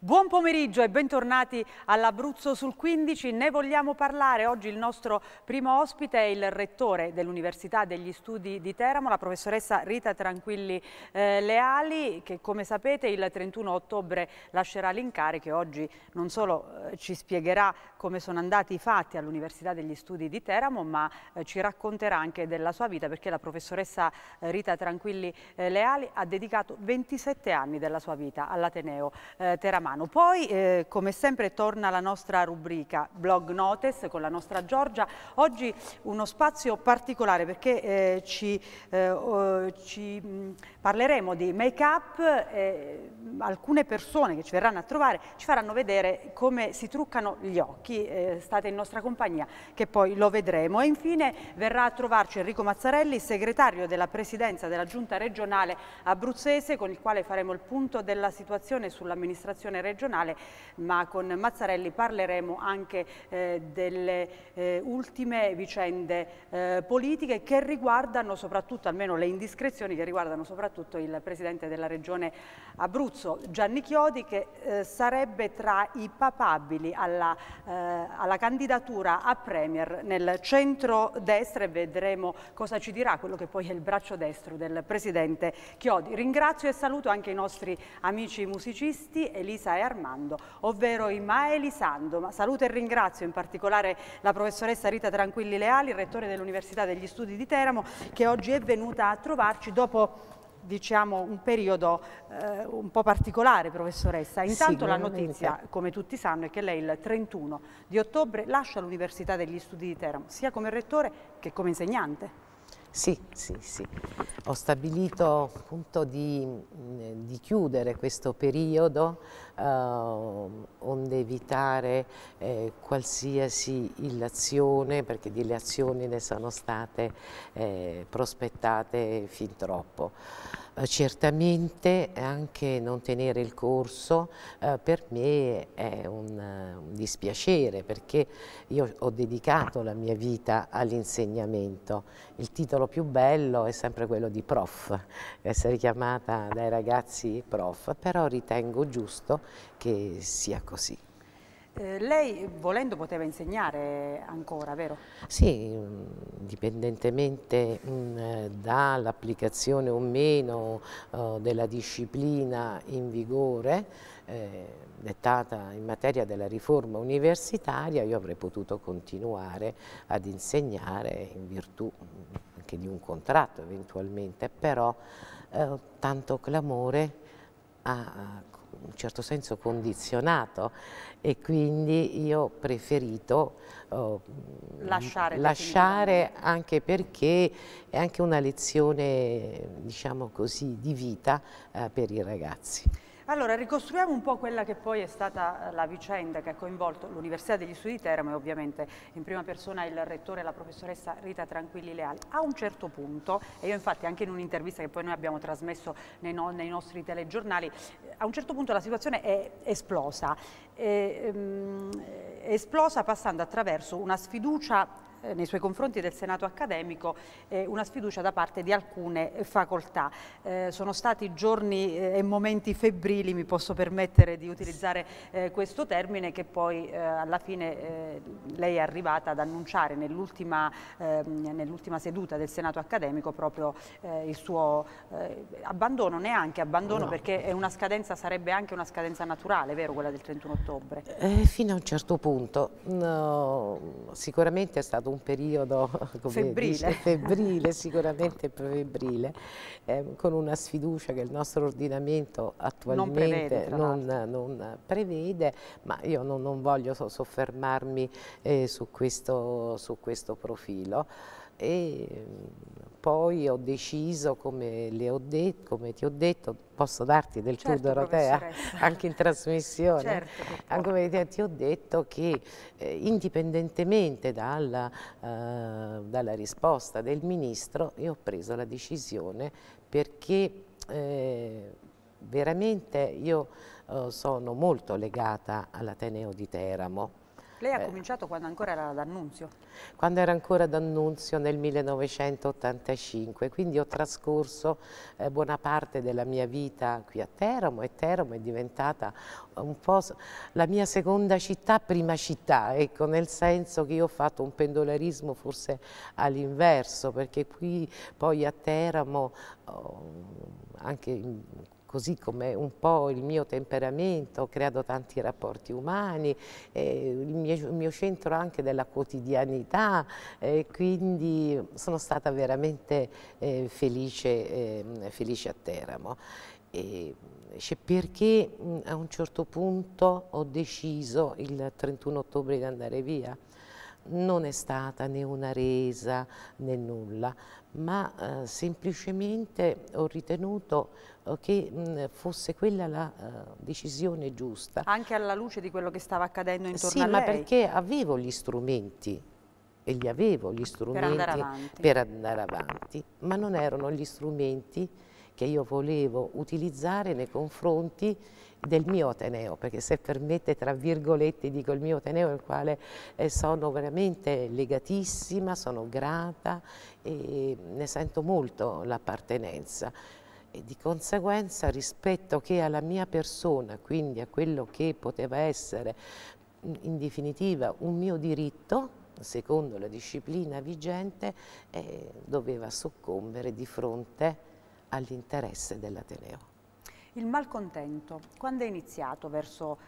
Buon pomeriggio e bentornati all'Abruzzo sul 15. Ne vogliamo parlare. Oggi il nostro primo ospite è il rettore dell'Università degli Studi di Teramo, la professoressa Rita Tranquilli eh, Leali, che come sapete il 31 ottobre lascerà l'incarico e oggi non solo eh, ci spiegherà come sono andati i fatti all'Università degli Studi di Teramo, ma eh, ci racconterà anche della sua vita, perché la professoressa eh, Rita Tranquilli eh, Leali ha dedicato 27 anni della sua vita all'Ateneo eh, Teramano mano. Poi, eh, come sempre, torna la nostra rubrica Blog Notes con la nostra Giorgia. Oggi uno spazio particolare perché eh, ci, eh, ci parleremo di make-up, eh, alcune persone che ci verranno a trovare ci faranno vedere come si truccano gli occhi, eh, state in nostra compagnia che poi lo vedremo. E infine verrà a trovarci Enrico Mazzarelli, segretario della Presidenza della Giunta regionale abruzzese, con il quale faremo il punto della situazione sull'amministrazione regionale, ma con Mazzarelli parleremo anche eh, delle eh, ultime vicende eh, politiche che riguardano soprattutto, almeno le indiscrezioni che riguardano soprattutto soprattutto il presidente della regione Abruzzo, Gianni Chiodi, che eh, sarebbe tra i papabili alla, eh, alla candidatura a Premier nel centro-destra e vedremo cosa ci dirà quello che poi è il braccio destro del presidente Chiodi. Ringrazio e saluto anche i nostri amici musicisti Elisa e Armando, ovvero i Maeli Sando. Ma saluto e ringrazio in particolare la professoressa Rita Tranquilli Leali, rettore dell'Università degli Studi di Teramo, che oggi è venuta a trovarci dopo diciamo, un periodo eh, un po' particolare, professoressa. Intanto la notizia, come tutti sanno, è che lei il 31 di ottobre lascia l'Università degli Studi di Teramo, sia come rettore che come insegnante. Sì, sì, sì. Ho stabilito appunto di, di chiudere questo periodo eh, onde evitare eh, qualsiasi illazione, perché di illazioni ne sono state eh, prospettate fin troppo. Eh, certamente anche non tenere il corso eh, per me è un, eh, un, dispiacere perché io ho dedicato la mia vita all'insegnamento. Il titolo più bello è sempre quello di prof, essere chiamata dai ragazzi prof, però ritengo giusto che sia così. Eh, lei volendo poteva insegnare ancora, vero? Sì, mm, indipendentemente mm, dall'applicazione o meno oh, della disciplina in vigore, eh, dettata in materia della riforma universitaria, io avrei potuto continuare ad insegnare in virtù mm, anche di un contratto eventualmente, però eh, tanto clamore ha in un certo senso condizionato e quindi io ho preferito oh, lasciare, lasciare anche perché è anche una lezione diciamo così di vita eh, per i ragazzi. Allora, ricostruiamo un po' quella che poi è stata la vicenda che ha coinvolto l'Università degli Studi di Teramo e ovviamente in prima persona il rettore, la professoressa Rita Tranquilli Leali. A un certo punto, e io infatti anche in un'intervista che poi noi abbiamo trasmesso nei, no, nei, nostri telegiornali, a un certo punto la situazione è esplosa, è, è ehm, esplosa passando attraverso una sfiducia eh, nei suoi confronti del Senato accademico eh, una sfiducia da parte di alcune facoltà. Eh, sono stati giorni eh, e momenti febbrili, mi posso permettere di utilizzare eh, questo termine, che poi eh, alla fine lei è arrivata ad annunciare nell'ultima ehm, nell seduta del Senato accademico proprio il suo abbandono, neanche abbandono no. perché una scadenza, sarebbe anche una scadenza naturale, vero quella del 31 ottobre? fino a un certo punto, no, sicuramente è stato stato un periodo febbrile, dice, febbrile sicuramente febbrile, ehm, con una sfiducia che il nostro ordinamento attualmente non prevede, non, non prevede ma io non, non voglio soffermarmi eh, su, questo, su questo profilo. E, poi ho deciso, come, ho detto, come ti ho detto, posso darti del certo, tour Dorotea anche in trasmissione, certo, anche come ti ho detto che eh, indipendentemente dalla, eh, dalla, risposta del Ministro io ho preso la decisione perché eh, veramente io eh, sono molto legata all'Ateneo di Teramo lei ha eh. cominciato quando ancora era d'Annunzio? Quando era ancora d'Annunzio nel 1985, quindi ho trascorso eh, buona parte della mia vita qui a Teramo e Teramo è diventata un po' la mia seconda città, prima città, ecco, nel senso che io ho fatto un pendolarismo forse all'inverso, perché qui poi a Teramo, oh, anche in così come un po' il mio temperamento, ho creato tanti rapporti umani, eh, il, mio, il, mio, centro anche della quotidianità, eh, quindi sono stata veramente eh, felice, ehm, felice, a Teramo. E, cioè, perché a un certo punto ho deciso il 31 ottobre di andare via? non è stata né una resa né nulla, ma eh, semplicemente ho ritenuto che fosse quella la eh, decisione giusta. Anche alla luce di quello che stava accadendo intorno sì, a lei? Sì, ma perché avevo gli strumenti e li avevo gli strumenti per andare, per andare avanti, ma non erano gli strumenti che io volevo utilizzare nei confronti del mio Ateneo, perché se permette, tra virgolette, dico il mio Ateneo al quale eh, sono veramente legatissima, sono grata e ne sento molto l'appartenenza e di conseguenza rispetto che alla mia persona, quindi a quello che poteva essere in definitiva un mio diritto, secondo la disciplina vigente, eh, doveva soccombere di fronte all'interesse dell'Ateneo. Il malcontento, quando è iniziato verso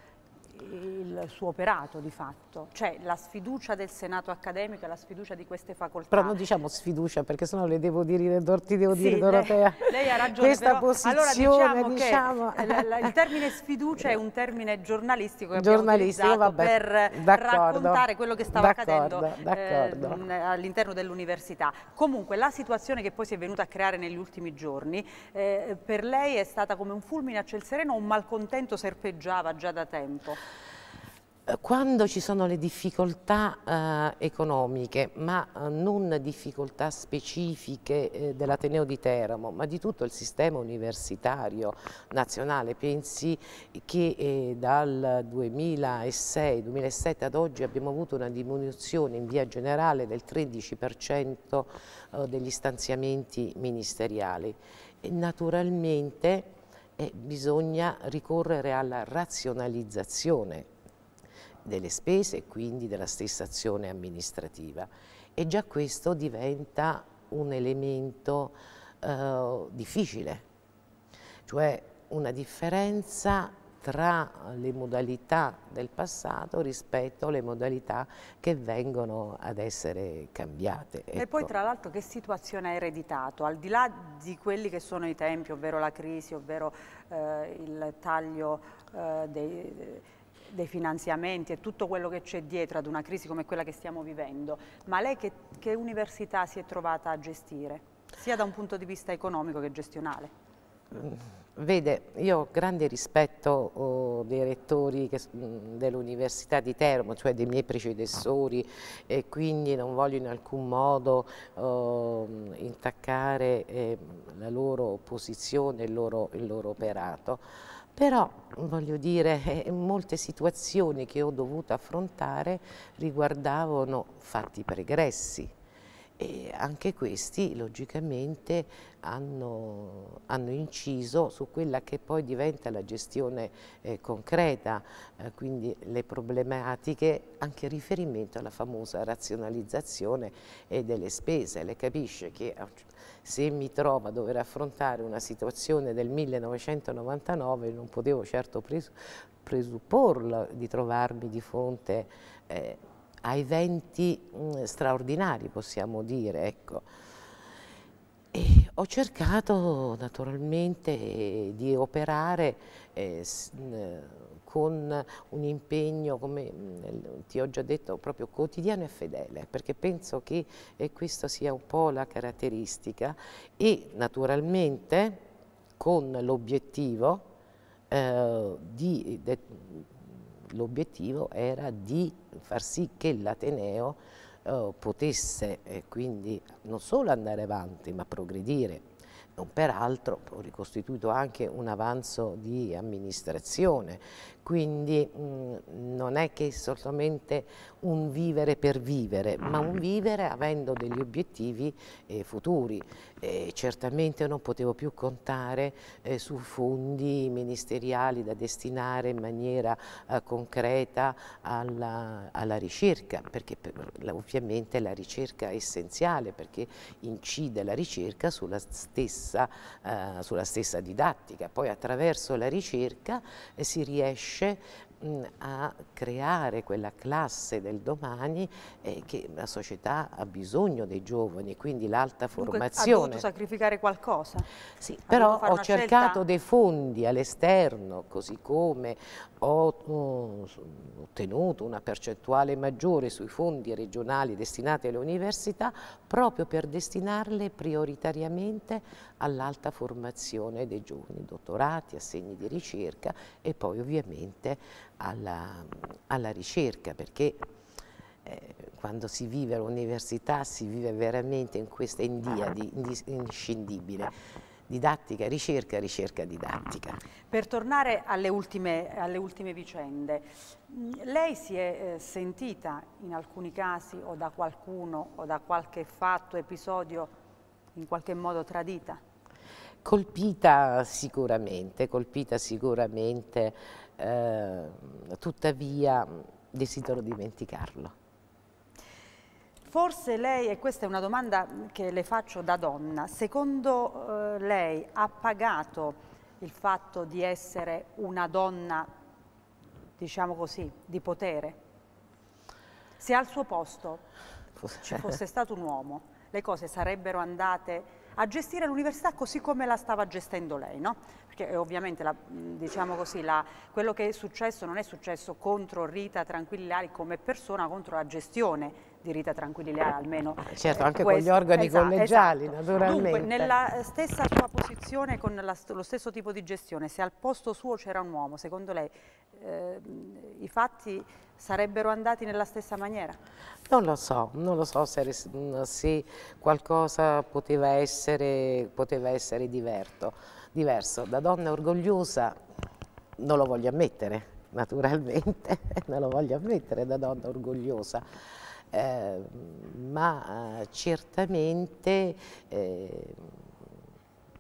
il suo operato di fatto, cioè la sfiducia del Senato accademico e la sfiducia di queste facoltà. Però non diciamo sfiducia perché sennò le devo dire, ti devo sì, dire Dorotea, lei, lei ha ragione, questa però, posizione allora diciamo, diciamo... Che diciamo. il termine sfiducia è un termine giornalistico che giornalistico, vabbè, per raccontare quello che stava accadendo eh, all'interno dell'università. Comunque la situazione che poi si è venuta a creare negli ultimi giorni eh, per lei è stata come un fulmine a ciel sereno o un malcontento serpeggiava già da tempo? Eh, quando ci sono le difficoltà eh, economiche, ma eh, non difficoltà specifiche eh, dell'Ateneo di Teramo, ma di tutto il sistema universitario nazionale, pensi che eh, dal 2006-2007 ad oggi abbiamo avuto una diminuzione in via generale del 13% eh, degli stanziamenti ministeriali. E naturalmente bisogna ricorrere alla razionalizzazione delle spese e quindi della stessa azione amministrativa e già questo diventa un elemento eh, difficile, cioè una differenza tra le modalità del passato rispetto alle modalità che vengono ad essere cambiate. Ecco. E poi ecco. tra l'altro che situazione ha ereditato? Al di là di quelli che sono i tempi, ovvero la crisi, ovvero eh, il taglio eh, dei dei finanziamenti e tutto quello che c'è dietro ad una crisi come quella che stiamo vivendo, ma lei che, che università si è trovata a gestire, sia da un punto di vista economico che gestionale? Mm, vede, io ho grande rispetto oh, dei rettori mm, dell'Università di Teramo, cioè dei miei predecessori e quindi non voglio in alcun modo oh, intaccare eh, la loro posizione, il loro, il loro operato. Però voglio dire, eh, molte situazioni che ho dovuto affrontare riguardavano fatti pregressi e anche questi logicamente hanno, hanno, inciso su quella che poi diventa la gestione eh, concreta, eh, quindi le problematiche anche riferimento alla famosa razionalizzazione eh, delle spese. le capisce che se mi trovo a dover affrontare una situazione del 1999 non potevo certo presupporla di trovarmi di fronte eh, a eventi mh, mm, straordinari, possiamo dire. Ecco. E ho cercato naturalmente di operare eh, con un impegno, come mm, ti ho già detto, proprio quotidiano e fedele, perché penso che eh, questa sia un po' la caratteristica e naturalmente con l'obiettivo eh, L'obiettivo era di far sì che l'Ateneo eh, potesse eh, quindi non solo andare avanti ma progredire non peraltro ho ricostituito anche un avanzo di amministrazione, quindi mh, non è che solamente un vivere per vivere, ma un vivere avendo degli obiettivi eh, futuri. Eh, certamente non potevo più contare eh, su fondi ministeriali da destinare in maniera eh, concreta alla, alla, ricerca, perché per, ovviamente la ricerca è essenziale, perché incide la ricerca sulla stessa stessa, eh, sulla stessa didattica, poi attraverso la ricerca eh, si riesce mh, a creare quella classe del domani eh, che la società ha bisogno dei giovani, quindi l'alta formazione. Ha dovuto sacrificare qualcosa? Sì, però ho cercato scelta? dei fondi all'esterno, così come ho mm, ottenuto una percentuale maggiore sui fondi regionali destinati alle università proprio per destinarle prioritariamente all'alta formazione dei giovani, dottorati, assegni di ricerca e poi ovviamente alla, alla ricerca perché eh, quando si vive all'università si vive veramente in questa indiadi indiscendibile didattica, ricerca, ricerca didattica. Per tornare alle ultime, alle ultime vicende, mm, lei si è eh, sentita in alcuni casi o da qualcuno o da qualche fatto, episodio in qualche modo tradita? Colpita sicuramente, colpita sicuramente, eh, tuttavia mm, desidero dimenticarlo Forse lei, e questa è una domanda che le faccio da donna, secondo eh, lei ha pagato il fatto di essere una donna, diciamo così, di potere? Se al suo posto ci fosse stato un uomo, le cose sarebbero andate a gestire l'università così come la stava gestendo lei, no? Perché eh, ovviamente, la, diciamo così, la, quello che è successo non è successo contro Rita Tranquillari come persona, contro la gestione di Rita Tranquillilea almeno. Eh, certo, eh, anche questo. con gli organi esatto, collegiali esatto. naturalmente. Dunque, nella stessa sua posizione con la, lo stesso tipo di gestione, se al posto suo c'era un uomo, secondo lei eh, i fatti sarebbero andati nella stessa maniera? Non lo so, non lo so se, mm, se qualcosa poteva essere, poteva essere diverto, diverso. Da donna orgogliosa non lo voglio ammettere, naturalmente, non lo voglio ammettere da donna orgogliosa Ehm, ma eh, certamente eh,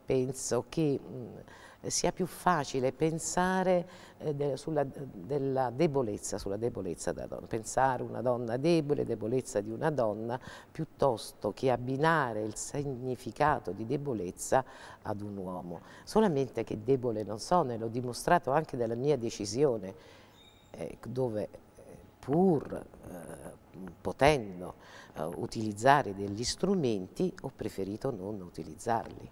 penso che mm, sia più facile pensare eh, sulla, della debolezza, sulla debolezza della donna, pensare una donna debole, debolezza di una donna, piuttosto che abbinare il significato di debolezza ad un uomo. Solamente che debole non sono e l'ho dimostrato anche dalla mia decisione, eh, dove eh, pur potendo eh, utilizzare degli strumenti, ho preferito non utilizzarli.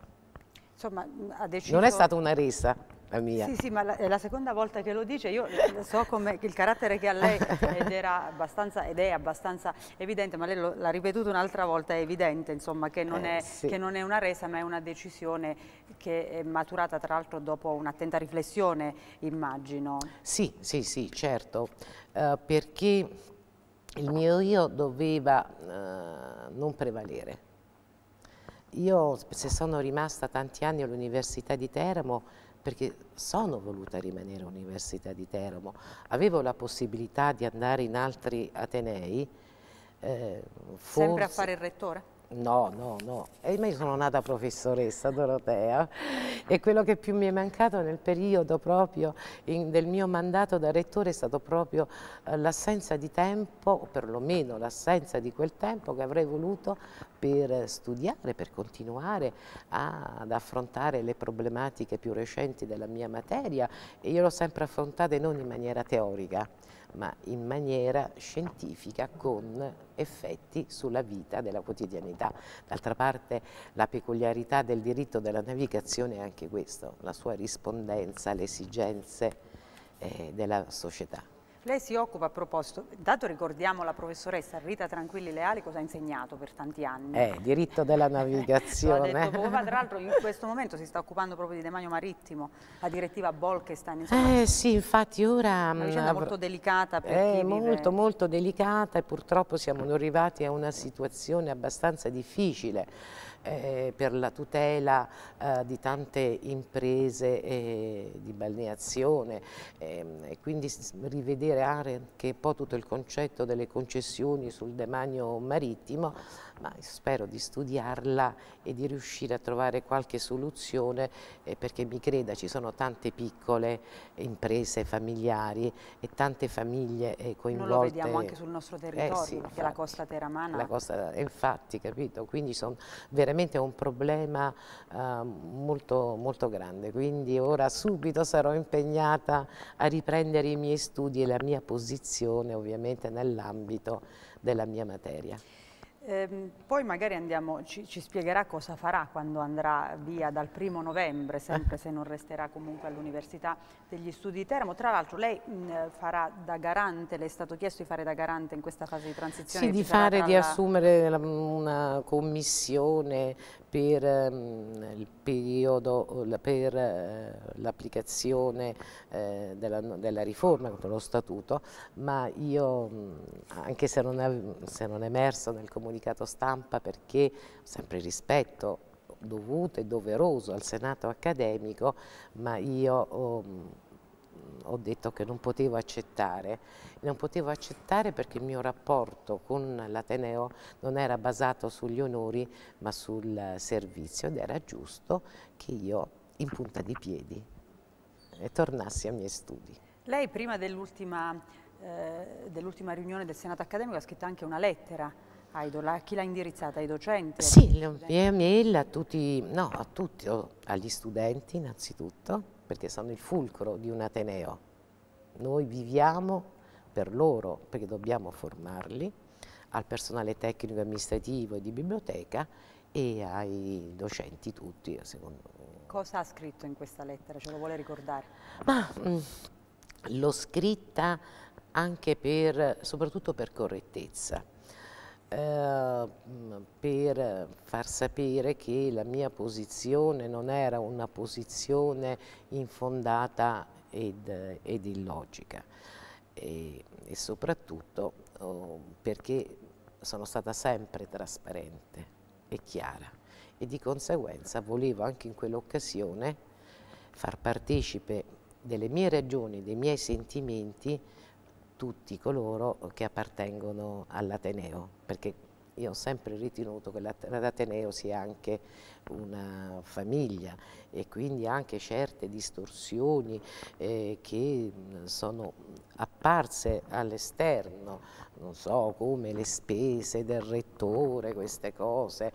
Insomma, mm, ha deciso... Non è stata una resa, La mia. sì, sì, ma la, è la seconda volta che lo dice, io eh, so come il carattere che ha lei ed, ed, è abbastanza evidente, ma lei l'ha ripetuto un'altra volta, è evidente insomma, che, non eh, è, sì. che non, è, una resa ma è una decisione che è maturata tra l'altro dopo un'attenta riflessione immagino. Sì, sì, sì, certo, uh, perché il mio io doveva eh, non prevalere. Io se sono rimasta tanti anni all'Università di Teramo perché sono voluta rimanere all'Università di Teramo, avevo la possibilità di andare in altri Atenei. Eh, forse... Sempre a fare il rettore? No, no, no. E io sono nata professoressa Dorotea e quello che più mi è mancato nel periodo proprio in, del mio mandato da rettore è stato proprio eh, l'assenza di tempo, o perlomeno l'assenza di quel tempo che avrei voluto per studiare, per continuare a, ad affrontare le problematiche più recenti della mia materia e io l'ho sempre affrontata non in maniera teorica ma in maniera scientifica con effetti sulla vita della quotidianità. D'altra parte la peculiarità del diritto della navigazione è anche questo, la sua rispondenza alle esigenze eh, della società. Lei si occupa a proposito, intanto ricordiamo la professoressa Rita Tranquilli Leali cosa ha insegnato per tanti anni. Eh, diritto della navigazione. detto, tra l'altro in questo momento si sta occupando proprio di demanio marittimo, la direttiva Bolkestein. Insomma, eh sì, infatti ora... Una mm, vicenda molto delicata per È eh, molto molto delicata e purtroppo siamo arrivati a una situazione abbastanza difficile eh, per la tutela eh, di tante imprese eh, di balneazione ehm, e quindi rivedere anche un po' tutto il concetto delle concessioni sul demanio marittimo ma spero di studiarla e di riuscire a trovare qualche soluzione eh, perché mi creda ci sono tante piccole imprese familiari e tante famiglie eh, coinvolte. Non lo vediamo anche sul nostro territorio, eh sì, perché infatti, la costa teramana... La costa, eh, infatti, capito? Quindi sono veramente un problema ehm, molto, molto grande, quindi ora subito sarò impegnata a riprendere i miei studi e la mia posizione ovviamente nell'ambito della mia materia. Ehm, poi magari andiamo, ci, ci, spiegherà cosa farà quando andrà via dal primo novembre, sempre se non resterà comunque all'Università degli Studi di Teramo. Tra l'altro lei mh, farà da garante, le è stato chiesto di fare da garante in questa fase di transizione? Sì, di fare, di la... assumere una commissione per um, il periodo eh, per eh, l'applicazione eh, della, della, riforma dello statuto, ma io mm, anche se non, è, se non è emerso nel comunicato stampa perché sempre rispetto dovuto e doveroso al Senato accademico, ma io... Oh, ho detto che non potevo accettare. Non potevo accettare perché il mio rapporto con l'Ateneo non era basato sugli onori ma sul servizio ed era giusto che io in punta di piedi eh, tornassi ai miei studi. Lei prima dell'ultima eh, dell riunione del Senato accademico ha scritto anche una lettera Aido, a chi l'ha indirizzata? Ai docenti? Sì, le mie mail a tutti, no, a tutti, oh, agli studenti innanzitutto, perché sono il fulcro di un Ateneo. Noi viviamo per loro, perché dobbiamo formarli, al personale tecnico amministrativo e di biblioteca e ai docenti tutti. Cosa ha scritto in questa lettera? Ce lo vuole ricordare? Ma mm, l'ho scritta anche per, soprattutto per correttezza Ehm, mm, per far sapere che la mia posizione non era una posizione infondata ed, ed illogica e, e soprattutto oh, perché sono stata sempre trasparente e chiara e di conseguenza volevo anche in quell'occasione far partecipe delle mie ragioni, dei miei sentimenti tutti coloro che appartengono all'Ateneo, perché io ho sempre ritenuto che l'Ateneo sia anche una famiglia e quindi anche certe distorsioni eh, che mm, sono apparse all'esterno, non so, come le spese del rettore, queste cose,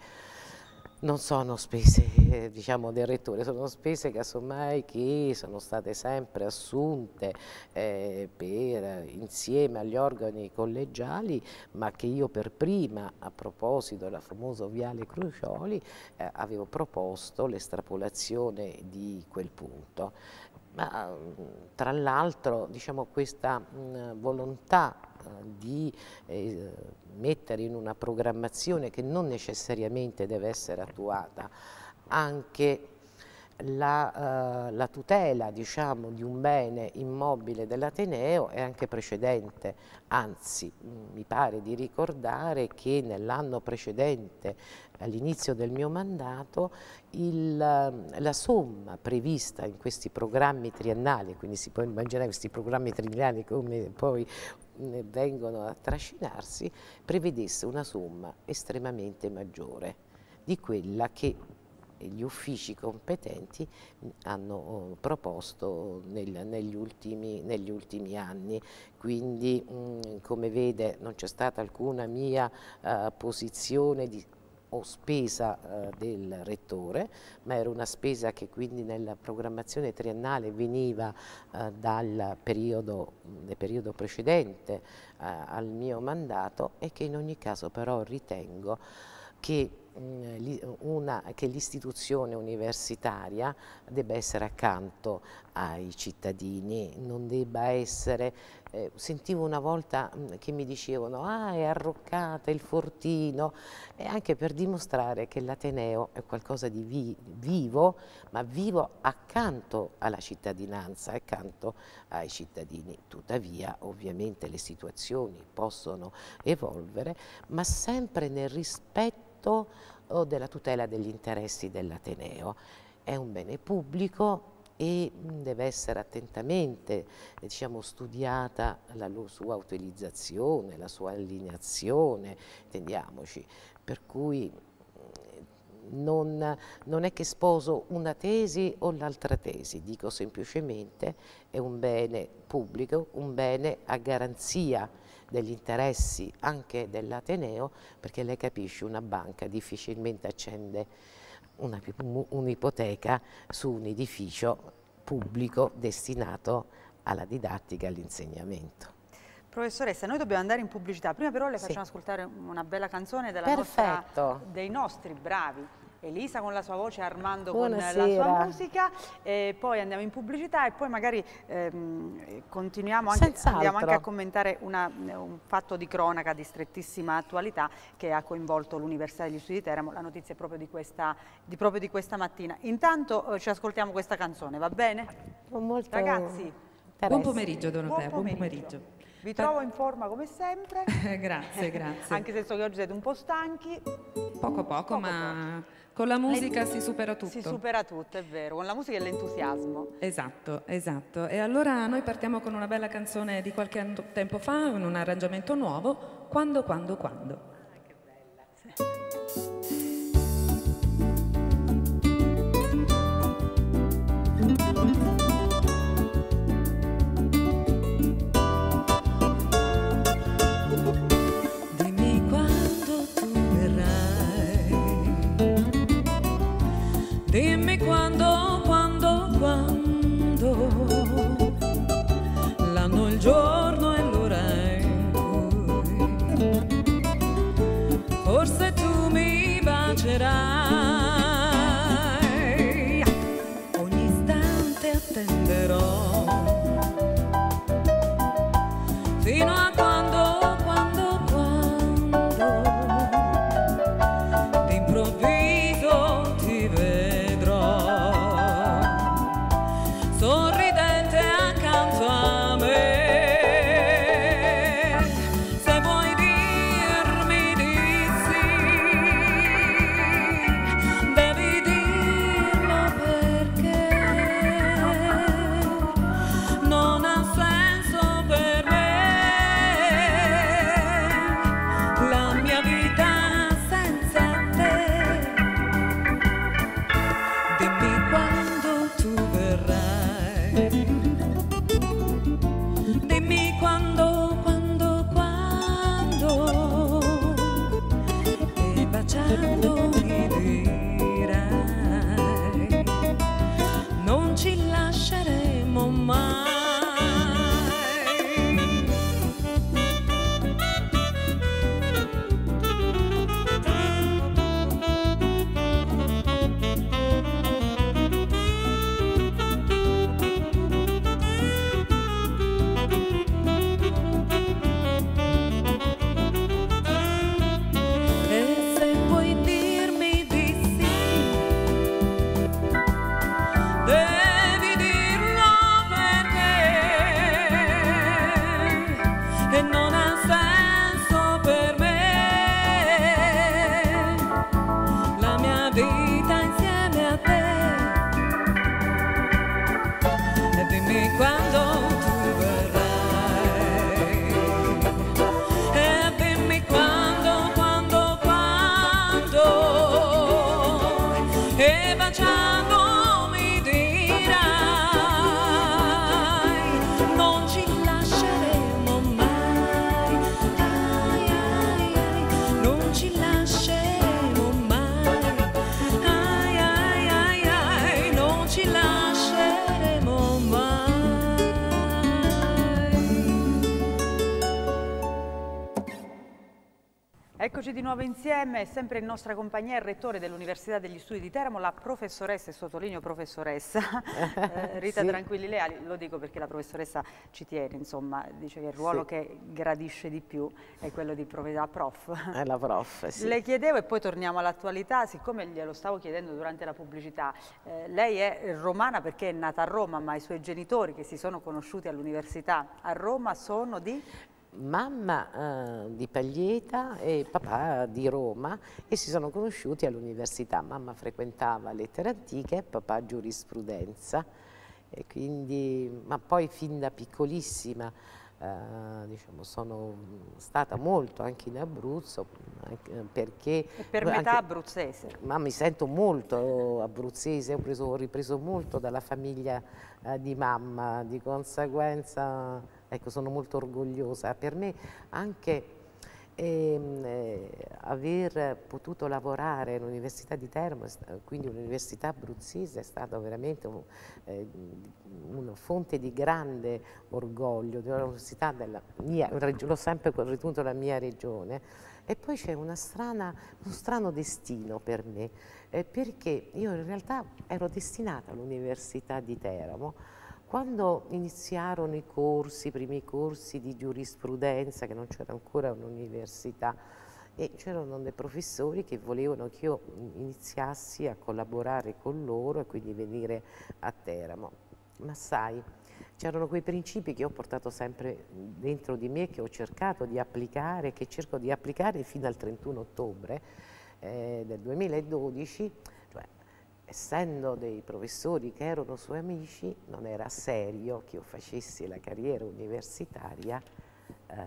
non sono spese eh, diciamo, del rettore, sono spese casomai che sono state sempre assunte eh, per, insieme agli organi collegiali, ma che io per prima, a proposito della famosa Viale Crucioli, eh, avevo proposto l'estrapolazione di quel punto. Ma, mm, tra l'altro diciamo, questa mh, mm, volontà di eh, mettere in una programmazione che non necessariamente deve essere attuata anche la, eh, la tutela diciamo, di un bene immobile dell'Ateneo è anche precedente, anzi mm, mi pare di ricordare che nell'anno precedente all'inizio del mio mandato il, la somma prevista in questi programmi triennali, quindi si può immaginare questi programmi triennali come poi vengono a trascinarsi prevedesse una somma estremamente maggiore di quella che gli uffici competenti hanno eh, proposto nel, negli, ultimi, negli, ultimi, anni. Quindi, mh, mm, come vede, non c'è stata alcuna mia uh, posizione di o spesa eh, del rettore, ma era una spesa che quindi nella programmazione triennale veniva eh, dal periodo, nel periodo precedente eh, al mio mandato e che in ogni caso però ritengo che eh, una, che l'istituzione universitaria debba essere accanto ai cittadini, non debba essere... Eh, sentivo una volta mm, che mi dicevano ah è arroccata il fortino, e anche per dimostrare che l'Ateneo è qualcosa di vi, vivo, ma vivo accanto alla cittadinanza, accanto ai cittadini. Tuttavia ovviamente le situazioni possono evolvere, ma sempre nel rispetto privato o della tutela degli interessi dell'Ateneo. È un bene pubblico e deve essere attentamente eh, diciamo, studiata la sua utilizzazione, la sua allineazione, intendiamoci, per cui non, non, è che sposo una tesi o l'altra tesi, dico semplicemente è un bene pubblico, un bene a garanzia degli interessi anche dell'Ateneo, perché lei capisce una banca difficilmente accende un'ipoteca su un edificio pubblico destinato alla didattica e all'insegnamento. Professoressa, noi dobbiamo andare in pubblicità, prima però le facciamo sì. ascoltare una bella canzone della nostra, dei nostri bravi Elisa con la sua voce, Armando Buonasera. con la sua musica, e poi andiamo in pubblicità e poi magari ehm, continuiamo anche, anche, a commentare una, un fatto di cronaca di strettissima attualità che ha coinvolto l'Università degli Studi di Teramo, la notizia è proprio di questa, di, proprio di questa mattina. Intanto eh, ci ascoltiamo questa canzone, va bene? Molto Ragazzi, buon pomeriggio Donatella, buon Buon pomeriggio. Vi trovo eh. in forma come sempre. grazie, grazie. Anche se so che oggi siete un po' stanchi. Poco poco, poco ma poco. Con la musica si supera tutto. Si supera tutto, è vero, con la musica e l'entusiasmo. Esatto, esatto. E allora noi partiamo con una bella canzone di qualche tempo fa, in un arrangiamento nuovo, Quando, quando, quando. insieme, sempre in nostra compagnia, il rettore dell'Università degli Studi di Teramo, la professoressa, e sottolineo professoressa, eh, Rita sì. Tranquilli Leali, lo dico perché la professoressa ci tiene, insomma, dice che il ruolo sì. che gradisce di più è quello di prof. prof. È la prof, eh, sì. Le chiedevo, e poi torniamo all'attualità, siccome glielo stavo chiedendo durante la pubblicità, eh, lei è romana perché è nata a Roma, ma i suoi genitori che si sono conosciuti all'università a Roma sono di mamma eh, di Paglieta e papà di Roma e si sono conosciuti all'università. Mamma frequentava lettere antiche papà giurisprudenza. E Quindi, ma poi fin da piccolissima eh, diciamo, sono stata molto anche in Abruzzo anche eh, perché... E per metà anche, abruzzese. Ma mi sento molto abruzzese, ho, preso, ho ripreso molto dalla famiglia eh, di mamma, di conseguenza Ecco, sono molto orgogliosa. Per me anche e ehm, eh, aver potuto lavorare all'Università di Termo, quindi un'università abruzzese, è stata veramente un, eh, una fonte di grande orgoglio, di della mia, l'ho sempre ritenuto la mia regione. E poi c'è uno strano destino per me, eh, perché io in realtà ero destinata all'Università di Teramo, quando iniziarono i corsi, i primi corsi di giurisprudenza, che non c'era ancora un'università, e c'erano dei professori che volevano che io iniziassi a collaborare con loro e quindi venire a Teramo. Ma sai, c'erano quei principi che ho portato sempre dentro di me, che ho cercato di applicare, che cerco di applicare fino al 31 ottobre eh, del 2012 essendo dei professori che erano suoi amici, non era serio che io facessi la carriera universitaria eh,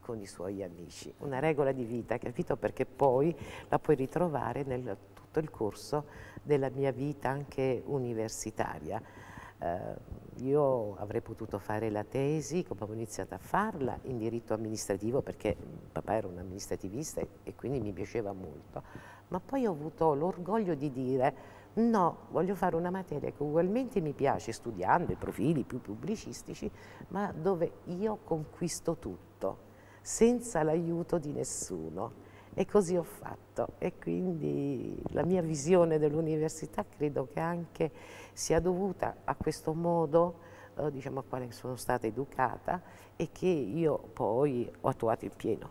con i suoi amici. Una regola di vita, capito? Perché poi la puoi ritrovare nel tutto il corso della mia vita anche universitaria. Eh, io avrei potuto fare la tesi, come ho iniziato a farla, in diritto amministrativo perché papà era un amministrativista e, e quindi mi piaceva molto, ma poi ho avuto l'orgoglio di dire No, voglio fare una materia che ugualmente mi piace studiando i profili più pubblicistici, ma dove io conquisto tutto, senza l'aiuto di nessuno. E così ho fatto e quindi la mia visione dell'università credo che anche sia dovuta a questo modo eh, diciamo, a quale sono stata educata e che io poi ho attuato in pieno.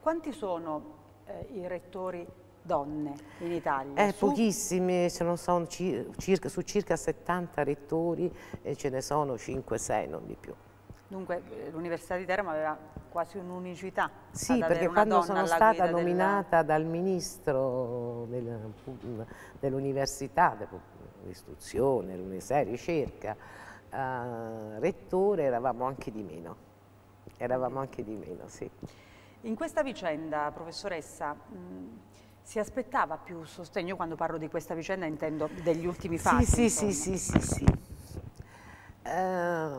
Quanti sono eh, i rettori donne in Italia? Eh, su... Pochissime, sono, circa, su circa 70 rettori eh, ce ne sono 5-6, non di più. Dunque eh, l'Università di Teramo aveva quasi un'unicità. Sì, perché quando sono stata nominata della... dal ministro dell'università, dell'istruzione, dell'università, ricerca, eh, rettore, eravamo anche di meno. Eravamo anche di meno, sì. In questa vicenda, professoressa, si aspettava più sostegno, quando parlo di questa vicenda intendo degli ultimi fatti. Sì, sì, sì, sì, sì, ehm,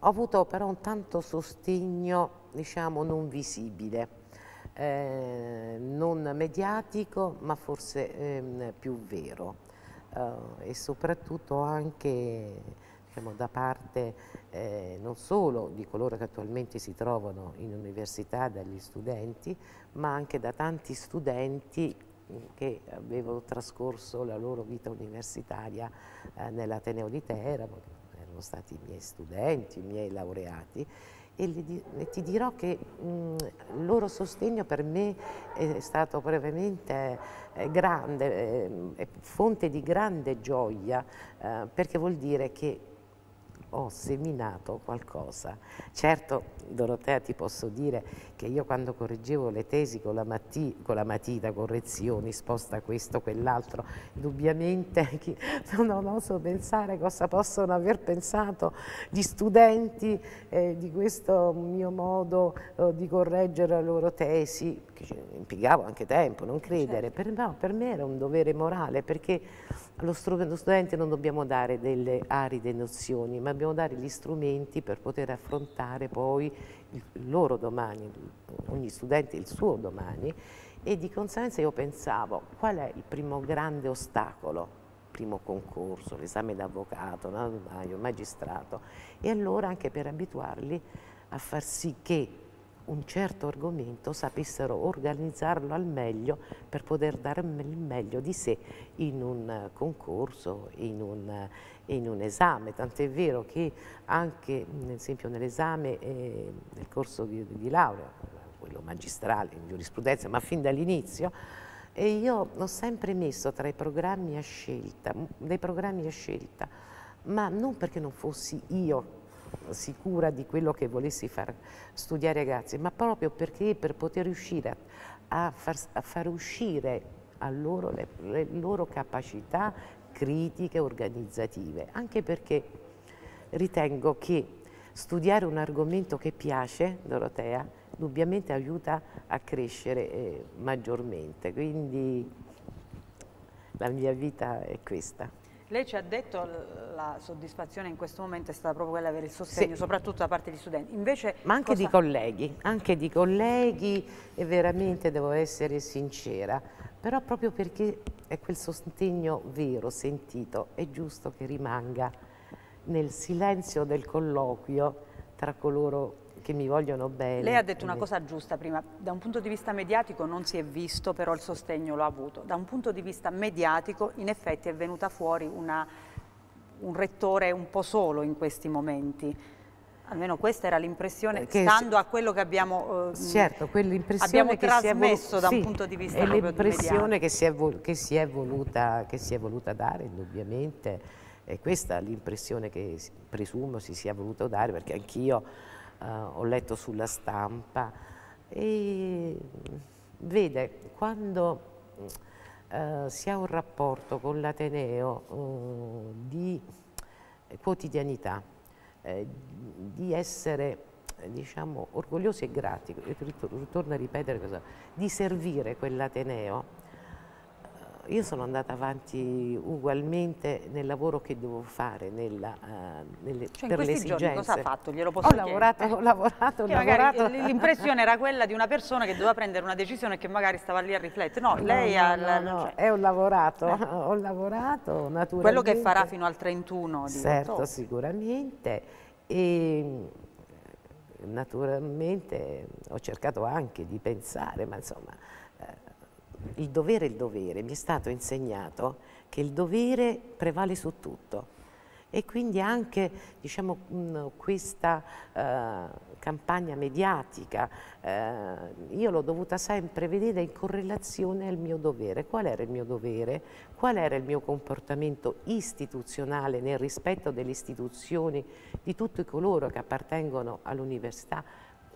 ho avuto però un tanto sostegno, diciamo, non visibile. Eh, non mediatico ma forse ehm, più vero eh, e soprattutto anche diciamo, da parte eh, non solo di coloro che attualmente si trovano in università, dagli studenti, ma anche da tanti studenti che avevano trascorso la loro vita universitaria eh, nell'Ateneo di Teramo, erano stati i miei studenti, i miei laureati, e, di, e ti dirò che il loro sostegno per me è stato brevemente eh, grande, eh, è fonte di grande gioia, eh, perché vuol dire che ho seminato qualcosa. Certo, Dorotea, ti posso dire che io quando correggevo le tesi con la, matti, con la matita, correzioni, sposta questo, quell'altro, indubbiamente non oso pensare cosa possono aver pensato gli studenti eh, di questo mio modo eh, di correggere le loro tesi, che impiegavo anche tempo, non credere, certo. per, no, per me era un dovere morale perché allo studente non dobbiamo dare delle aride nozioni, ma dobbiamo dare gli strumenti per poter affrontare poi il loro domani, ogni studente il suo domani e di conseguenza io pensavo qual è il primo grande ostacolo primo concorso, l'esame d'avvocato, magistrato e allora anche per abituarli a far sì che un certo argomento sapessero organizzarlo al meglio per poter dare il meglio di sé in un eh, concorso, in un, eh, in un esame, tant'è vero che anche mm, ad esempio nell'esame, eh, nel corso di, di laurea, quello magistrale in giurisprudenza, ma fin dall'inizio, e io l'ho sempre messo tra i programmi a scelta, dei programmi a scelta, ma non perché non fossi io sicura di quello che volessi far studiare ai ragazzi, ma proprio perché per poter riuscire a far, a far uscire a loro le, le loro capacità critiche organizzative, anche perché ritengo che studiare un argomento che piace, Dorotea, indubbiamente aiuta a crescere eh, maggiormente, quindi la mia vita è questa. Lei ci ha detto che la soddisfazione in questo momento è stata proprio quella di avere il sostegno, sì. soprattutto da parte di studenti. Invece, Ma anche cosa... di colleghi, anche di colleghi e veramente devo essere sincera, però proprio perché è quel sostegno vero, sentito, è giusto che rimanga nel silenzio del colloquio tra coloro perché mi vogliono bene. Lei ha detto una eh. cosa giusta prima, da un punto di vista mediatico non si è visto, però il sostegno l'ha avuto. Da un punto di vista mediatico in effetti è venuta fuori una, un rettore un po' solo in questi momenti. Almeno questa era l'impressione, eh, che, stando a quello che abbiamo, eh, certo, abbiamo trasmesso da un punto di vista mediatico. l'impressione che, che, che si è voluta dare, indubbiamente. E questa l'impressione che presumo si sia voluto dare, perché anch'io eh, ho letto sulla stampa e mm, vede quando eh, si ha un rapporto con l'Ateneo eh, di quotidianità, di essere diciamo, orgogliosi e grati, ritorno a ripetere, cosa, di servire quell'Ateneo io sono andata avanti ugualmente nel lavoro che devo fare nella, uh, nelle, cioè, per le esigenze. cosa ha fatto? Glielo posso ho chiedere? lavorato, eh. ho lavorato, ho lavorato. L'impressione era quella di una persona che doveva prendere una decisione e che magari stava lì a riflettere. No, no lei no, ha... No, no, cioè... ho lavorato, eh. ho lavorato naturalmente. Quello che farà fino al 31 di Certo, tutto. Oh. sicuramente. E naturalmente ho cercato anche di pensare, ma insomma il dovere è il dovere, mi è stato insegnato che il dovere prevale su tutto e quindi anche diciamo, mh, mm, questa eh, campagna mediatica eh, io l'ho dovuta sempre vedere in correlazione al mio dovere. Qual era il mio dovere? Qual era il mio comportamento istituzionale nel rispetto delle istituzioni di tutti coloro che appartengono all'università?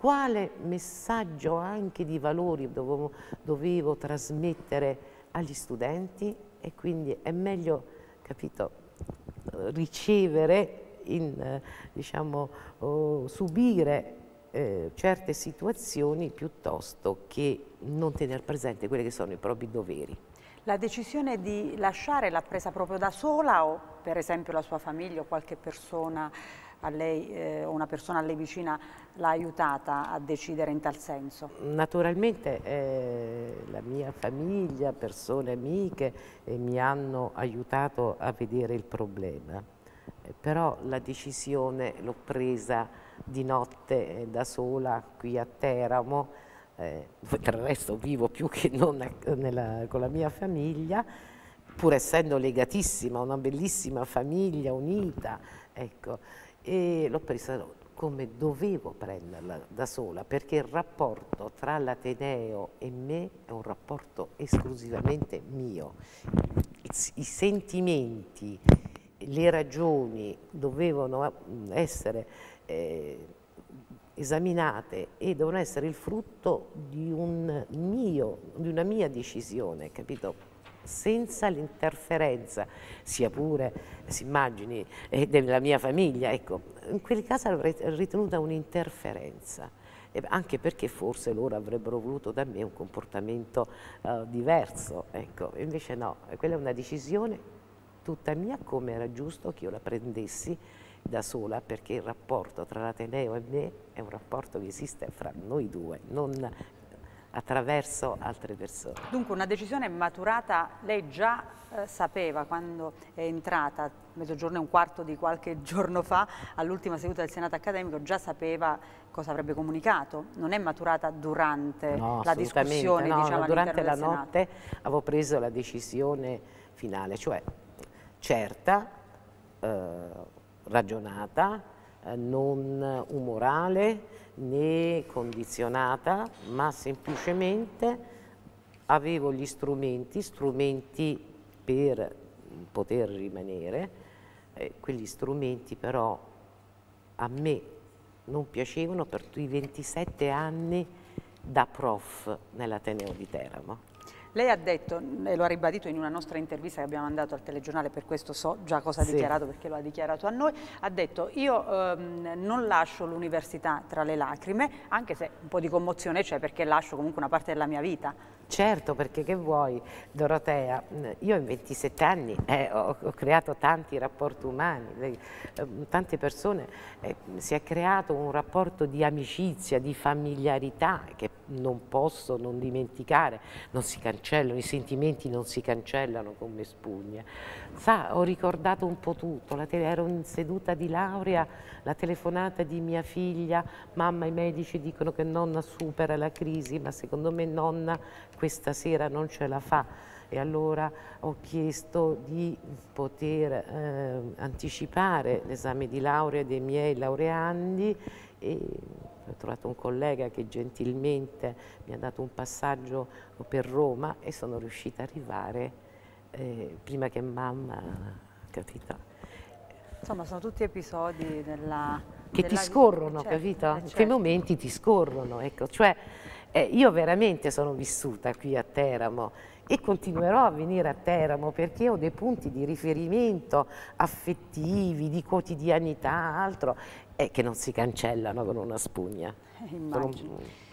quale messaggio anche di valori dovevo, dovevo trasmettere agli studenti e quindi è meglio, capito, ricevere, in, diciamo, oh, subire eh, certe situazioni piuttosto che non tenere presente quelli che sono i propri doveri. La decisione di lasciare l'ha presa proprio da sola o per esempio la sua famiglia o qualche persona a lei eh, una persona a lei vicina l'ha aiutata a decidere in tal senso? Naturalmente eh, la mia famiglia, persone amiche eh, mi hanno aiutato a vedere il problema, eh, però la decisione l'ho presa di notte eh, da sola qui a Teramo, del eh, resto vivo più che non nella, con la mia famiglia, pur essendo legatissima una bellissima famiglia unita, ecco, e l'ho presa come dovevo prenderla da sola perché il rapporto tra l'Ateneo e me è un rapporto esclusivamente mio. I sentimenti, le ragioni dovevano essere eh, esaminate e devono essere il frutto di, un mio, di una mia decisione, capito? senza l'interferenza, sia pure, eh, si immagini, eh, della mia famiglia, ecco, in quel caso l'avrei ritenuta un'interferenza, anche perché forse loro avrebbero voluto da me un comportamento uh, diverso, ecco, invece no, quella è una decisione tutta mia come era giusto che io la prendessi da sola perché il rapporto tra l'Ateneo e me è un rapporto che esiste fra noi due, non attraverso altre persone. Dunque una decisione maturata, lei già eh, sapeva quando è entrata, mezzogiorno e un quarto di qualche giorno fa, all'ultima seduta del Senato accademico, già sapeva cosa avrebbe comunicato, non è maturata durante no, la discussione? No, diciamo, durante la notte avevo preso la decisione finale, cioè certa, eh, ragionata, eh, non umorale, né condizionata, ma semplicemente avevo gli strumenti, strumenti per poter rimanere, eh, quegli strumenti però a me non piacevano per i 27 anni da prof nell'Ateneo di Teramo. Lei ha detto, e lo ha ribadito in una nostra intervista che abbiamo mandato al telegiornale, per questo so già cosa ha sì. dichiarato perché lo ha dichiarato a noi, ha detto io ehm, non lascio l'università tra le lacrime, anche se un po' di commozione c'è perché lascio comunque una parte della mia vita. Certo, perché che vuoi, Dorotea, mm, io in 27 anni eh, ho, ho, creato tanti rapporti umani, eh, tante persone, eh, si è creato un rapporto di amicizia, di familiarità che non posso non dimenticare, non si cancellano, i sentimenti non si cancellano come spugne. Sa, ho ricordato un po' tutto, ero in seduta di laurea, la telefonata di mia figlia, mamma i medici dicono che nonna supera la crisi, ma secondo me nonna questa sera non ce la fa e allora ho chiesto di poter eh, anticipare l'esame di laurea dei miei laureandi e ho trovato un collega che gentilmente mi ha dato un passaggio per Roma e sono riuscita ad arrivare eh, prima che mamma, capito? Insomma, sono tutti episodi della... Che della... ti scorrono, certo, capito? Eh, certo. Quei momenti ti scorrono, ecco, cioè eh, io veramente sono vissuta qui a Teramo e continuerò a venire a Teramo perché ho dei punti di riferimento affettivi, di quotidianità, altro, eh, che non si cancellano con una spugna. Eh, immagino.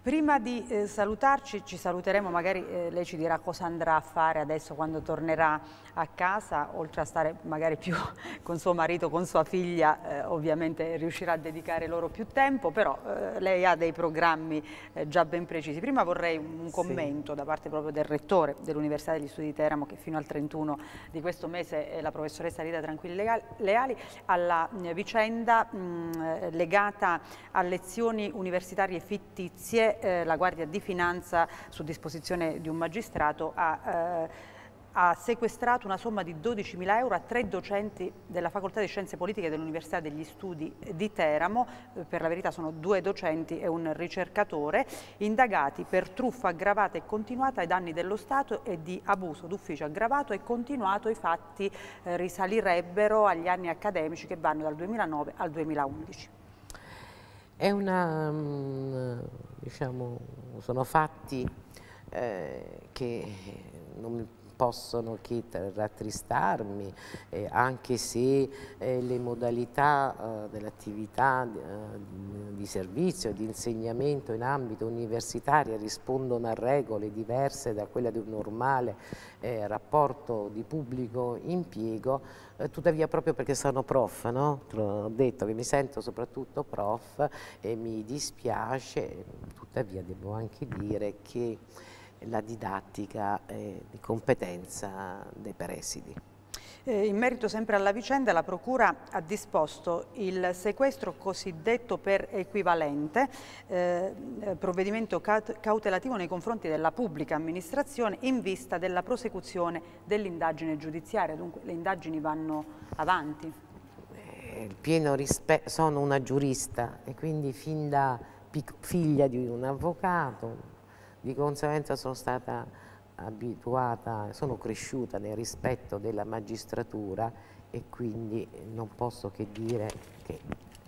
Prima di eh, salutarci, ci saluteremo, magari eh, lei ci dirà cosa andrà a fare adesso quando tornerà a casa, oltre a stare magari più con suo marito, con sua figlia, eh, ovviamente riuscirà a dedicare loro più tempo, però eh, lei ha dei programmi eh, già ben precisi. Prima vorrei un commento sì. da parte proprio del rettore dell'Università degli Studi di Teramo, che fino al 31 di questo mese è la professoressa Rita Tranquilli Leali, alla eh, vicenda mh, legata a lezioni universitarie fittizie eh, la Guardia di Finanza, su disposizione di un magistrato, ha... Eh, ha sequestrato una somma di 12.000 euro a tre docenti della Facoltà di Scienze Politiche dell'Università degli Studi di Teramo, eh, per la verità sono due docenti e un ricercatore, indagati per truffa aggravata e continuata ai danni dello Stato e di abuso d'ufficio aggravato e continuato. I fatti eh, risalirebbero agli anni accademici che vanno dal 2009 al 2011. Una, mm, diciamo, sono fatti eh, che non possono che rattristarmi, eh, anche se eh, le modalità eh, dell'attività eh, di servizio, di insegnamento in ambito universitario rispondono a regole diverse da quelle di un normale eh, rapporto di pubblico impiego, eh, tuttavia proprio perché sono prof, no? te detto che mi sento soprattutto prof e mi dispiace, tuttavia devo anche dire che la didattica è di competenza dei presidi in merito sempre alla vicenda, la Procura ha disposto il sequestro cosiddetto per equivalente, eh, provvedimento cautelativo nei confronti della pubblica amministrazione in vista della prosecuzione dell'indagine giudiziaria. Dunque le indagini vanno avanti. Eh, sono una giurista e quindi fin da figlia di un avvocato, di conseguenza sono stata abituata, sono cresciuta nel rispetto della magistratura e quindi non posso che dire che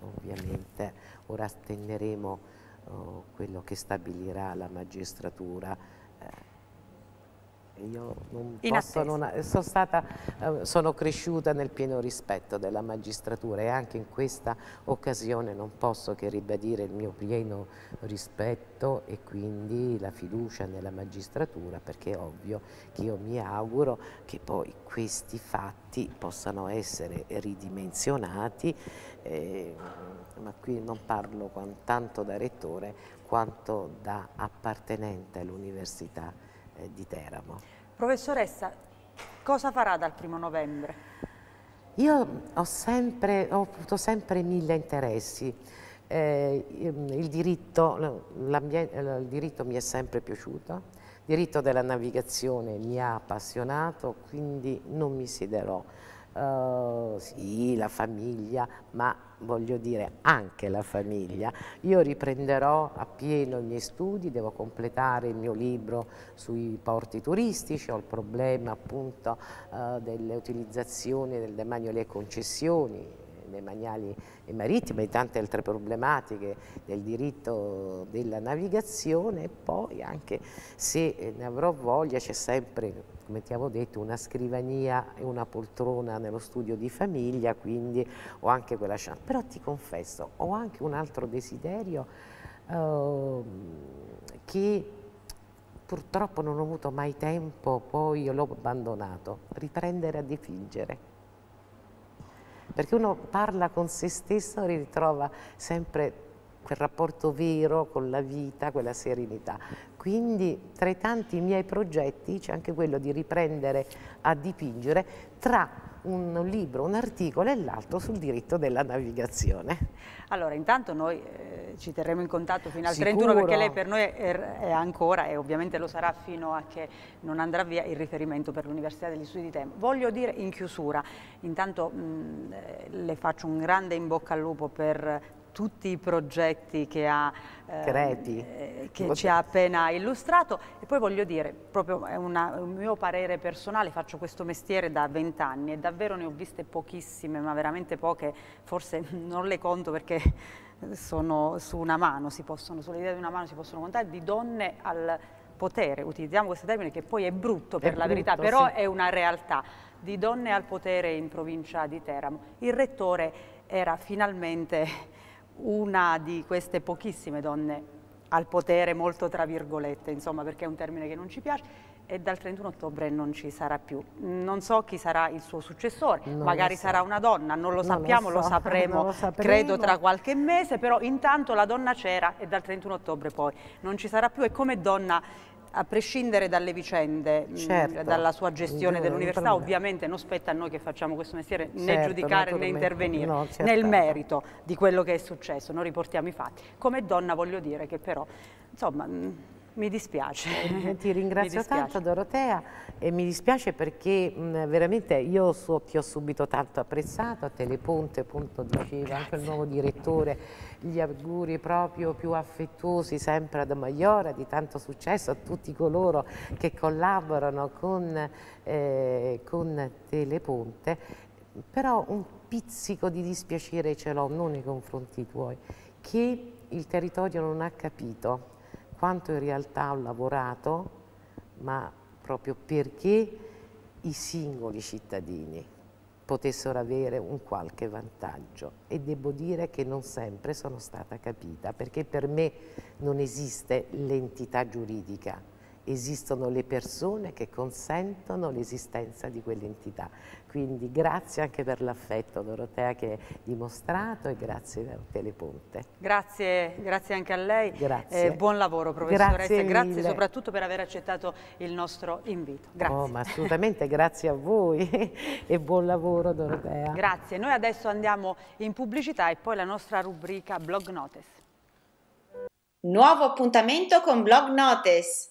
ovviamente ora attenderemo eh, quello che stabilirà la magistratura io non In posso non, sono, stata, eh, sono cresciuta nel pieno rispetto della magistratura e anche in questa occasione non posso che ribadire il mio pieno rispetto e quindi la fiducia nella magistratura perché è ovvio che io mi auguro che poi questi fatti possano essere ridimensionati eh, ma qui non parlo tanto da rettore quanto da appartenente all'università eh, di Teramo. Professoressa, cosa farà dal primo novembre? Io ho, sempre, ho avuto sempre mille interessi. Eh, il, diritto, eh, il diritto mi è sempre piaciuto, il diritto della navigazione mi ha appassionato, quindi non mi siederò eh, sì, la famiglia, ma voglio dire anche la famiglia. Io riprenderò appieno i miei studi, devo completare il mio libro sui porti turistici, ho il problema appunto uh, eh, dell'utilizzazione del demanio e le concessioni, demaniali e marittime, e tante altre problematiche del diritto della navigazione e poi anche se ne avrò voglia c'è sempre come ti avevo detto, una scrivania e una poltrona nello studio di famiglia, quindi ho anche quella chance. Però ti confesso, ho anche un altro desiderio eh, che purtroppo non ho avuto mai tempo, poi l'ho abbandonato, riprendere a dipingere perché uno parla con se stesso e ritrova sempre quel rapporto vero con la vita, quella serenità. Quindi tra i tanti miei progetti c'è anche quello di riprendere a dipingere tra un libro, un articolo e l'altro sul diritto della navigazione. Allora, intanto noi eh, ci terremo in contatto fino al Sicuro. 31 perché lei per noi è, è, ancora e ovviamente lo sarà fino a che non andrà via il riferimento per l'Università degli Studi di Tempo. Voglio dire in chiusura, intanto mh, eh, le faccio un grande in bocca al lupo per tutti i progetti che ha Ehm, Crepi. Eh, che ci ha appena illustrato. E poi voglio dire, proprio è una, un mio parere personale, faccio questo mestiere da vent'anni e davvero ne ho viste pochissime, ma veramente poche, forse non le conto perché sono su una mano, si possono, sulle idee di una mano si possono contare, di donne al potere, utilizziamo questo termine che poi è brutto per è la brutto, verità, però sì. è una realtà, di donne al potere in provincia di Teramo. Il rettore era finalmente una di queste pochissime donne al potere molto tra virgolette, insomma perché è un termine che non ci piace, e dal 31 ottobre non ci sarà più. Non so chi sarà il suo successore, non magari so. sarà una donna, non lo sappiamo, non lo, so. lo, sapremo, lo, sapremo, credo tra qualche mese, però intanto la donna c'era e dal 31 ottobre poi non ci sarà più e come donna a prescindere dalle vicende, mm, certo. mh, dalla sua gestione no, dell'università, ovviamente non spetta a noi che facciamo questo mestiere certo, né giudicare né intervenire no, certo. nel merito di quello che è successo, noi riportiamo i fatti. Come donna voglio dire che però, insomma... Mh, mm, mi dispiace. Eh, ti ringrazio dispiace. tanto Dorotea e mi dispiace perché mh, mm, veramente io so, ti ho subito tanto apprezzato, a Teleponte appunto diceva anche il nuovo direttore, gli auguri proprio più affettuosi sempre ad Maiora di tanto successo a tutti coloro che collaborano con, eh, con Teleponte, però un pizzico di dispiacere ce l'ho non nei confronti tuoi, che il territorio non ha capito quanto in realtà ho lavorato, ma proprio perché i singoli cittadini potessero avere un qualche vantaggio e devo dire che non sempre sono stata capita perché per me non esiste l'entità giuridica esistono le persone che consentono l'esistenza di quell'entità. Quindi grazie anche per l'affetto Dorotea che hai dimostrato e grazie a Teleponte. Grazie, grazie anche a lei. Grazie. Eh, buon lavoro professoressa, grazie, grazie soprattutto per aver accettato il nostro invito. Oh, grazie. Oh, ma assolutamente grazie a voi e buon lavoro Dorotea. Grazie, noi adesso andiamo in pubblicità e poi la nostra rubrica Blog Notes. Nuovo appuntamento con Blog Notes.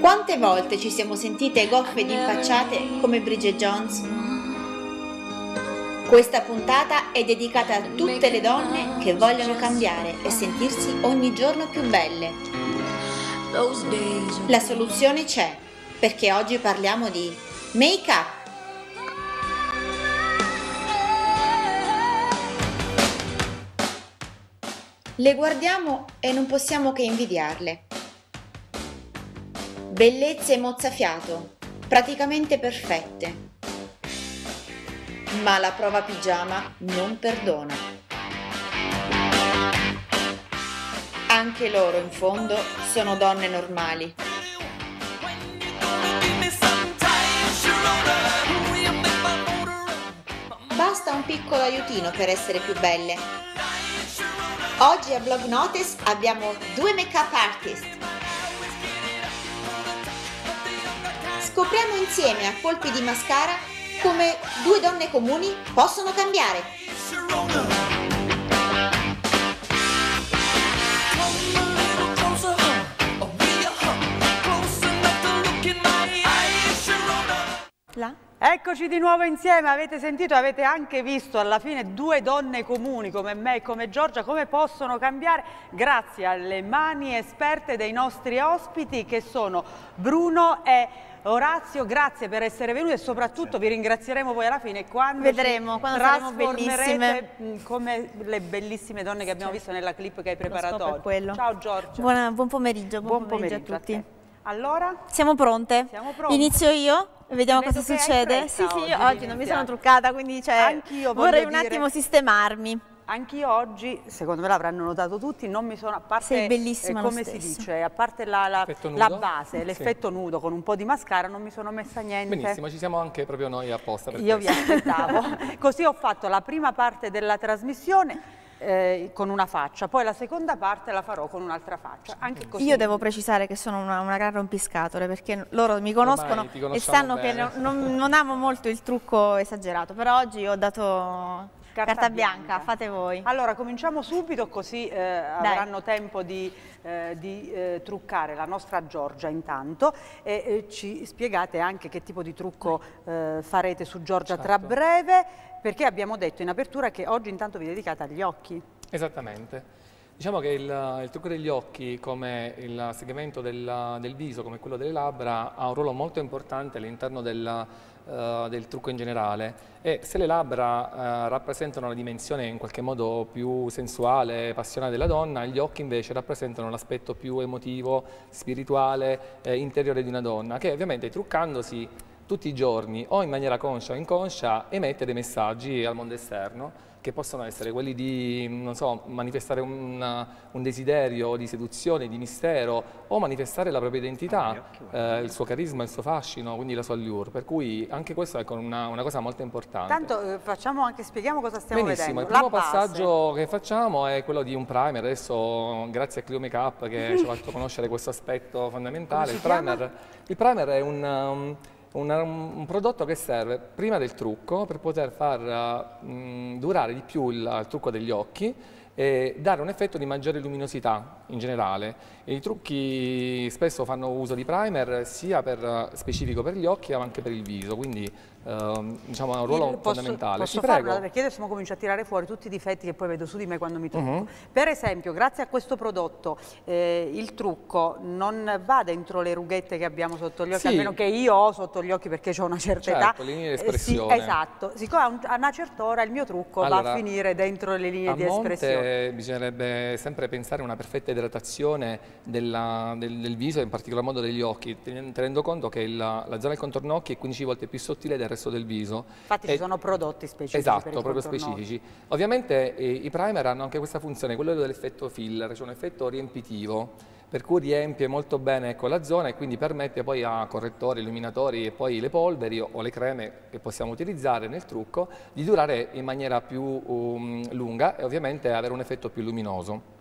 Quante volte ci siamo sentite goffe ed impacciate come Bridget Jones? Questa puntata è dedicata a tutte le donne che vogliono cambiare e sentirsi ogni giorno più belle. La soluzione c'è, perché oggi parliamo di make up. Le guardiamo e non possiamo che invidiarle. Bellezze mozzafiato, praticamente perfette. Ma la prova pigiama non perdona. Anche loro in fondo sono donne normali. Basta un piccolo aiutino per essere più belle. Oggi a Blog Notice abbiamo due make-up artist, Scopriamo insieme a colpi di mascara come due donne comuni possono cambiare. La? Eccoci di nuovo insieme, avete sentito, avete anche visto alla fine due donne comuni come me e come Giorgia come possono cambiare grazie alle mani esperte dei nostri ospiti che sono Bruno e Orazio, grazie per essere venuti e soprattutto vi ringrazieremo poi alla fine quando Vedremo, quando trasformerete come le bellissime donne che abbiamo visto nella clip che hai preparato oggi. Ciao Giorgia. Buona, buon pomeriggio, buon, buon pomeriggio, pomeriggio, a tutti. A allora? Siamo pronte? Siamo pronte. Inizio io? Vediamo Vedo cosa succede. Sì, sì, oggi, oggi non mi sono truccata, quindi cioè, vorrei un dire... attimo sistemarmi. Anch'io oggi, secondo me l'avranno notato tutti, non mi sono, a parte, Sei bellissima eh, come si dice, a parte la, la, la base, l'effetto nudo con un po' di mascara, non mi sono messa niente. Benissimo, ci siamo anche proprio noi apposta. Io questo. vi aspettavo. Così ho fatto la prima parte della trasmissione eh, con una faccia, poi la seconda parte la farò con un'altra faccia. Anche così. Io devo precisare che sono una, una gran rompiscatole perché loro mi conoscono e sanno bene. che non, non, amo molto il trucco esagerato, però oggi ho dato... Carta, carta bianca. bianca. fate voi. Allora, cominciamo subito così eh, avranno tempo di, eh, di eh, truccare la nostra Giorgia intanto e eh, ci spiegate anche che tipo di trucco eh, farete su Giorgia certo. tra breve perché abbiamo detto in apertura che oggi intanto vi dedicate agli occhi. Esattamente. Diciamo che il, il, trucco degli occhi, come il segmento del, del, viso, come quello delle labbra, ha un ruolo molto importante all'interno del, uh, del, trucco in generale. E se le labbra uh, rappresentano la dimensione in qualche modo più sensuale, passionale della donna, gli occhi invece rappresentano l'aspetto più emotivo, spirituale, eh, interiore di una donna, che ovviamente truccandosi tutti i giorni o in maniera conscia o inconscia emette dei messaggi al mondo esterno che possono essere quelli di so, manifestare un, un, desiderio di seduzione, di mistero o manifestare la propria identità, ah, eh, il suo carisma, il suo fascino, quindi la sua allure. Per cui anche questo è ecco, una, una cosa molto importante. Tanto eh, facciamo anche, spieghiamo cosa stiamo Benissimo, vedendo. il primo passaggio che facciamo è quello di un primer. Adesso grazie a Clio Makeup che ci ha fatto conoscere questo aspetto fondamentale. Il primer, il primer, è un... Um, una, un prodotto che serve prima del trucco per poter far eh, mh, durare di più il, il trucco degli occhi e dare un effetto di maggiore luminosità in generale. I trucchi spesso fanno uso di primer sia per, eh, specifico per gli occhi ma anche per il viso, quindi Uh, diciamo, ha un ruolo posso, fondamentale. Posso Ti farlo? Perché adesso comincio a tirare fuori tutti i difetti che poi vedo su di me quando mi trucco. Uh mhm. -huh. Per esempio, grazie a questo prodotto, eh, il trucco non va dentro le rughette che abbiamo sotto gli occhi, sì. almeno che io ho sotto gli occhi perché ho una certa certo, età. linee di espressione. Eh, sì, esatto. Siccome a una certa ora il mio trucco allora, va a finire dentro le linee di espressione. bisognerebbe sempre pensare a una perfetta idratazione della, del, del, viso, in particolar modo degli occhi, tenendo conto che la, la zona del contorno occhi è 15 volte più sottile del resto del viso. Infatti e... ci sono prodotti specifici. Esatto, proprio specifici. Ovviamente eh, i primer hanno anche questa funzione, quello dell'effetto filler, cioè un effetto riempitivo per cui riempie molto bene ecco, la zona e quindi permette poi a correttori, illuminatori e poi le polveri o le creme che possiamo utilizzare nel trucco di durare in maniera più um, lunga e ovviamente avere un effetto più luminoso.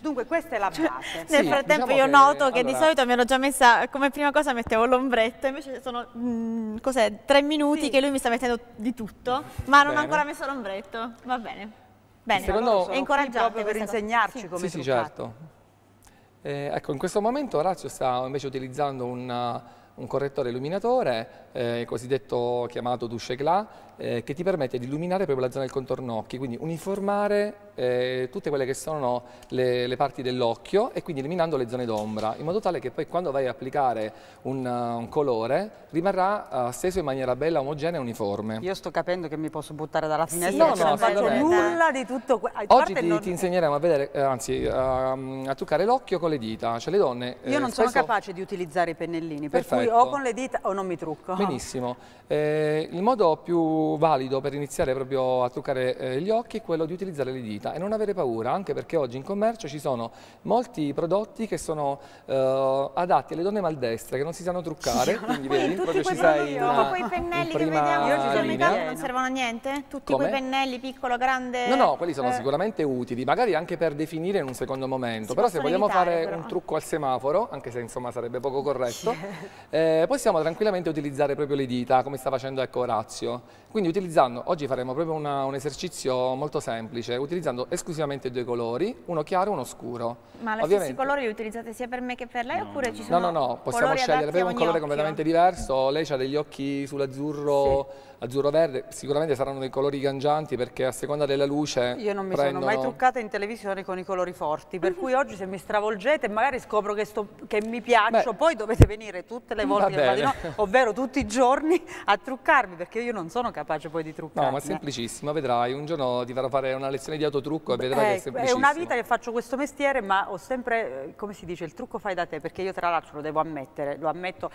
Dunque questa è la cioè, base. Cioè, nel sì, diciamo frattempo diciamo io noto che allora, di solito mi hanno già messa, come prima cosa mettevo l'ombretto, invece sono mh, mm, tre minuti sì. che lui mi sta mettendo di tutto, ma non ha ancora messo l'ombretto, va bene. Bene, Secondo è incoraggiante proprio per insegnarci sì. come Sì, sì, certo. Eh, ecco, in questo momento Orazio sta invece utilizzando una, un correttore illuminatore eh, cosiddetto chiamato douche glas, eh, che ti permette di illuminare proprio la zona del contorno occhi, quindi uniformare eh, tutte quelle che sono le, le parti dell'occhio e quindi eliminando le zone d'ombra, in modo tale che poi quando vai a applicare un, un colore rimarrà uh, steso in maniera bella, omogenea e uniforme. Io sto capendo che mi posso buttare dalla finestra, sì, no, non faccio nulla di tutto questo. Oggi ti, non... ti, insegneremo a vedere, eh, anzi, uh, a toccare l'occhio con le dita, cioè le donne... Io eh, non spesso... sono capace di utilizzare i pennellini, per Perfetto. cui o con le dita o non mi trucco. Benissimo. Eh, il modo più valido per iniziare proprio a truccare eh, gli occhi è quello di utilizzare le dita e non avere paura, anche perché oggi in commercio ci sono molti prodotti che sono eh, adatti alle donne maldestre che non si sanno truccare, sì, quindi vedi, proprio ci sei in una, quei pennelli che vediamo oggi sul mercato non servono a niente? Tutti Come? quei pennelli piccolo, grande? No, no, quelli sono eh. sicuramente utili, magari anche per definire in un secondo momento, si però se vogliamo evitare, fare però. un trucco al semaforo, anche se insomma sarebbe poco corretto, eh, possiamo tranquillamente utilizzare utilizzare proprio le dita, come sta facendo ecco, Orazio. Quindi utilizzando, oggi faremo proprio una, un esercizio molto semplice, utilizzando esclusivamente due colori, uno chiaro e uno scuro. Ma gli stessi colori li utilizzate sia per me che per lei no, oppure no. ci sono No, no, no, possiamo scegliere proprio un colore occhio. completamente diverso, lei ha degli occhi sull'azzurro... Sì azzurro-verde sicuramente saranno dei colori cangianti perché a seconda della luce Io non mi prendono... sono mai truccata in televisione con i colori forti, per cui oggi se mi stravolgete magari scopro che, sto, che mi piaccio, Beh, poi dovete venire tutte le volte, padino, ovvero tutti i giorni a truccarmi perché io non sono capace poi di truccarmi. No, ma è eh. semplicissimo, vedrai, un giorno ti farò fare una lezione di autotrucco e vedrai eh, che è semplicissimo. È una vita che faccio questo mestiere, ma ho sempre, eh, come si dice, il trucco fai da te, perché io tra l'altro lo devo ammettere, lo ammetto,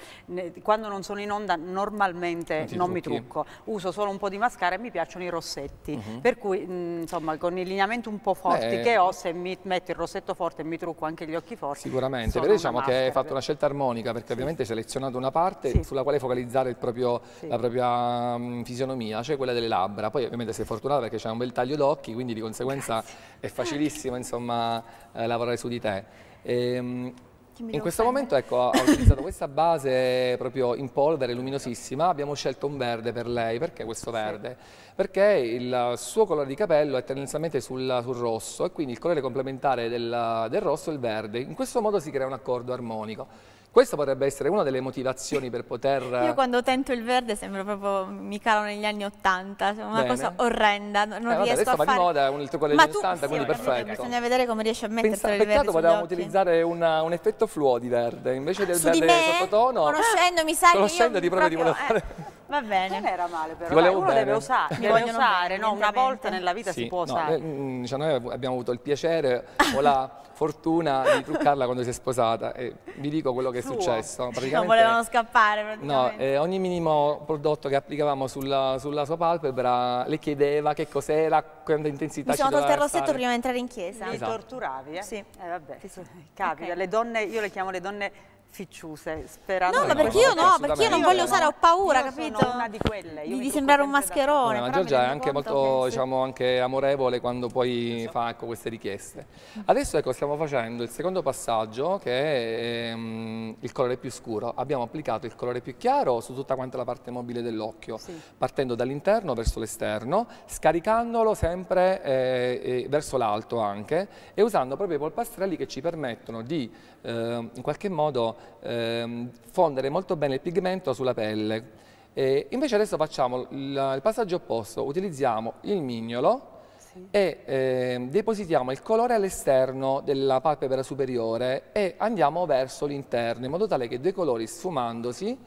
quando non sono in onda normalmente non, non mi trucco, uso solo un po' di mascara e mi piacciono i rossetti. Mm -hmm. Per cui, mh, mm, insomma, con i lineamenti un po' forti Beh, che ho, se mi metto il rossetto forte e mi trucco anche gli occhi forti. Sicuramente, però diciamo che hai fatto una scelta armonica perché sì. ovviamente hai selezionato una parte sì. sulla quale focalizzare proprio, sì. la propria mh, mm, fisionomia, cioè quella delle labbra. Poi ovviamente sei fortunata perché c'è un bel taglio d'occhi, quindi di conseguenza Grazie. è facilissimo insomma, eh, lavorare su di te. Ehm, in questo momento ecco, ha utilizzato questa base proprio in polvere, luminosissima, abbiamo scelto un verde per lei, perché questo verde? Sì. Perché il suo colore di capello è tendenzialmente sul, sul rosso e quindi il colore complementare del, del rosso è il verde, in questo modo si crea un accordo armonico. Questa potrebbe essere una delle motivazioni per poter... Io quando tento il verde sembro proprio, mi calo negli anni Ottanta, cioè una Bene. cosa orrenda, non eh, vabbè, riesco a fare... Adesso va di moda, un il quello degli 80, quindi perfetto. Bisogna vedere come riesci a mettertelo Pensa, il verde Peccato potevamo utilizzare una, un effetto fluo di verde, invece del su verde sottotono... conoscendo mi sa che io... Conoscendoti proprio, proprio di voler fare... Eh. Va bene. Non era male però, Dai, uno bene. deve usare, deve usare no? una volta nella vita sì, si può no, usare. Noi, eh, mm, mm, cioè, noi abbiamo avuto il piacere o la fortuna di truccarla quando si è sposata e vi dico quello che è Suo. successo. Non volevano scappare No, eh, ogni minimo prodotto che applicavamo sulla, sulla sua palpebra le chiedeva che cos'era, quanta intensità Mi sono tolto il rossetto prima di entrare in chiesa. Mi esatto. torturavi, eh? Sì. Eh, vabbè, sì, sì. capita. Okay. Le donne, io le chiamo le donne ficciuse sperando no ma perché io no perché io non voglio io usare no, ho paura capito una di quelle io di sembrare un mascherone ma Giorgia è anche molto che... diciamo anche amorevole quando poi so. fa ecco, queste richieste adesso ecco stiamo facendo il secondo passaggio che è um, il colore più scuro abbiamo applicato il colore più chiaro su tutta quanta la parte mobile dell'occhio sì. partendo dall'interno verso l'esterno scaricandolo sempre eh, verso l'alto anche e usando proprio i polpastrelli che ci permettono di eh, in qualche modo eh, fondere molto bene il pigmento sulla pelle. E invece adesso facciamo il, passaggio opposto, utilizziamo il mignolo sì. e eh, depositiamo il colore all'esterno della palpebra superiore e andiamo verso l'interno in modo tale che i due colori sfumandosi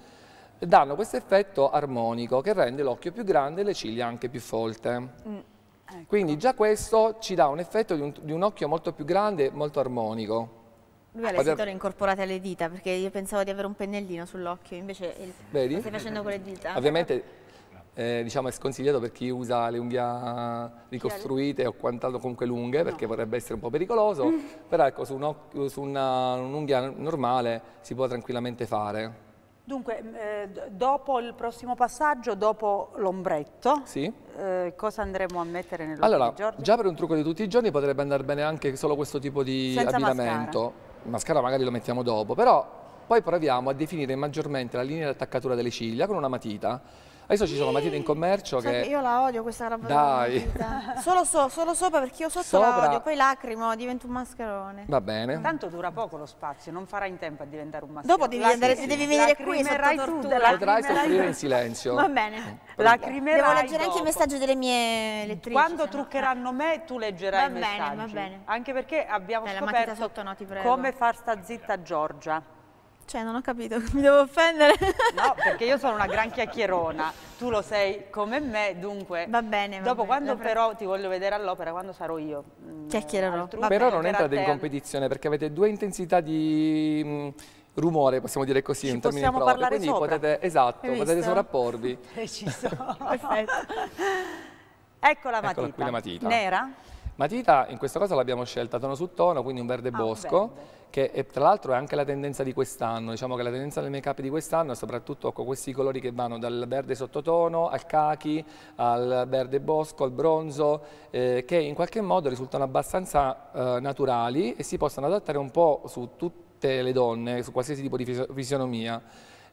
danno questo effetto armonico che rende l'occhio più grande e le ciglia anche più folte. Mm. Ecco. Quindi già questo ci dà un effetto di un, di un occhio molto più grande e molto armonico. Lui ha le Guarda... setole incorporate alle dita perché io pensavo di avere un pennellino sull'occhio, invece il... Vedi? lo stai facendo con le dita. Ovviamente eh, diciamo è sconsigliato per chi usa le unghie ricostruite o quant'altro comunque lunghe perché no. potrebbe essere un po' pericoloso, però ecco su, un su un'unghia normale si può tranquillamente fare. Dunque, eh, dopo il prossimo passaggio, dopo l'ombretto, sì. eh, cosa andremo a mettere nell'occhio Allora, già per un trucco di tutti i giorni potrebbe andare bene anche solo questo tipo di Senza abbinamento. Mascara il mascara magari lo mettiamo dopo, però poi proviamo a definire maggiormente la linea di attaccatura delle ciglia con una matita Adesso ah, ci sono matite in commercio che... che... Io la odio questa roba. Dai. Solo, so, solo, sopra perché io sotto sopra... la odio, poi lacrimo, divento un mascherone. Va bene. Tanto dura poco lo spazio, non farai in tempo a diventare un mascherone. Dopo devi, la andare, sì. devi venire qui sotto tortura. Potrai soffrire in silenzio. Va bene. Lacrimerai Devo leggere dopo. anche i messaggi delle mie lettrici. Quando no? truccheranno me tu leggerai va i messaggi. Va bene, va bene. Anche perché abbiamo Dai, scoperto sotto, no, come far sta zitta Giorgia. Cioè, non ho capito, mi devo offendere. No, perché io sono una gran chiacchierona, tu lo sei come me, dunque. Va bene. Va dopo, bene. quando però ti voglio vedere all'opera, quando sarò io. Mm, Chiacchiererò. Altru, però bene, non entrate in competizione perché avete due intensità di mm, rumore, possiamo dire così, Ci in termini propri. Parlare Quindi sopra. potete, esatto, potete sovrapporvi. Preciso. Perfetto. Ecco la matita. Eccola qui la matita. Nera? Matita in questa cosa l'abbiamo scelta tono su tono, quindi un verde ah, bosco. Verde che è, tra l'altro è anche la tendenza di quest'anno, diciamo che la tendenza del make-up di quest'anno è soprattutto con questi colori che vanno dal verde sottotono al cachi, al verde bosco, al bronzo, eh, che in qualche modo risultano abbastanza eh, naturali e si possono adattare un po' su tutte le donne, su qualsiasi tipo di fis fisionomia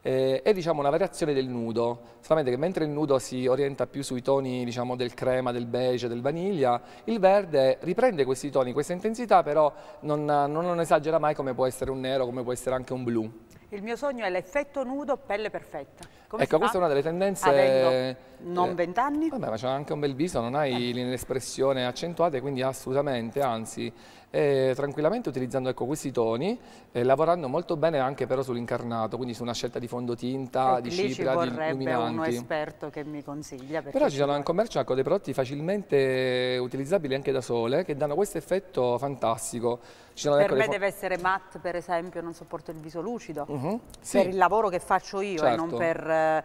eh, è diciamo, una variazione del nudo, solamente che mentre il nudo si orienta più sui toni diciamo, del crema, del beige, del vaniglia, il verde riprende questi toni, questa intensità, però non, non, non esagera mai come può essere un nero, come può essere anche un blu. Il mio sogno è l'effetto nudo, pelle perfetta. Come ecco, questa è una delle tendenze... Avendo eh, non vent'anni? Eh, vabbè, ma c'è anche un bel viso, non hai l'espressione eh. accentuata, quindi assolutamente, anzi, eh, tranquillamente utilizzando ecco, questi toni, eh, lavorando molto bene anche però sull'incarnato, quindi su una scelta di fondotinta, e ecco, di cipria, di illuminanti. uno esperto che mi consiglia. Però ci sono in commercio ecco, dei prodotti facilmente utilizzabili anche da sole che danno questo effetto fantastico per ecco me deve essere matte, per esempio, non sopporto il viso lucido, uh mhm. -huh. sì. per il lavoro che faccio io certo. e non certo. per eh,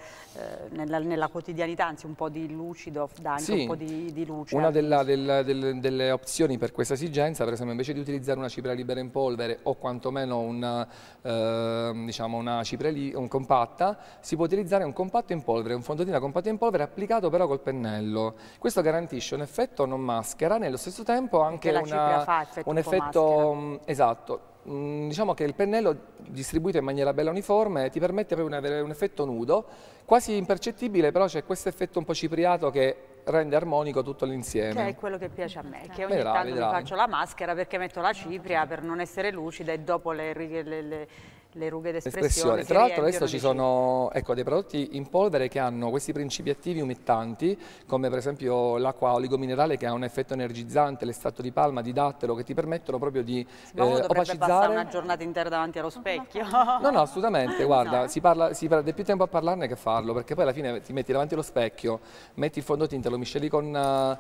nella, nella, quotidianità, anzi un po' di lucido dà anche sì. un po' di, di luce. Una della, della, delle, delle opzioni per questa esigenza, per esempio, invece di utilizzare una cipria libera in polvere o quantomeno una, eh, diciamo una cipria un compatta, si può utilizzare un compatto in polvere, un fondotinta compatto in polvere applicato però col pennello. Questo garantisce un effetto non maschera, nello stesso tempo anche una, un effetto... Maschera Ehm, esatto, mm, diciamo che il pennello distribuito in maniera bella uniforme ti permette proprio di avere un effetto nudo, quasi impercettibile, però c'è questo effetto un po' cipriato che rende armonico tutto l'insieme. Che è quello che piace a me, che ogni vedrai, tanto vedrai. mi faccio la maschera perché metto la cipria per non essere lucida e dopo le, le, le le rughe d'espressione. Tra l'altro adesso ci sono ecco, dei prodotti in polvere che hanno questi principi attivi umettanti, come per esempio l'acqua oligominerale che ha un effetto energizzante, l'estratto di palma, di dattero, che ti permettono proprio di eh, opacizzare. Ma passare una giornata intera davanti allo specchio. No, no, assolutamente, guarda, no. Esatto. si, parla, si perde più tempo a parlarne che a farlo, perché poi alla fine ti metti davanti allo specchio, metti il fondotinta, lo misceli con eh,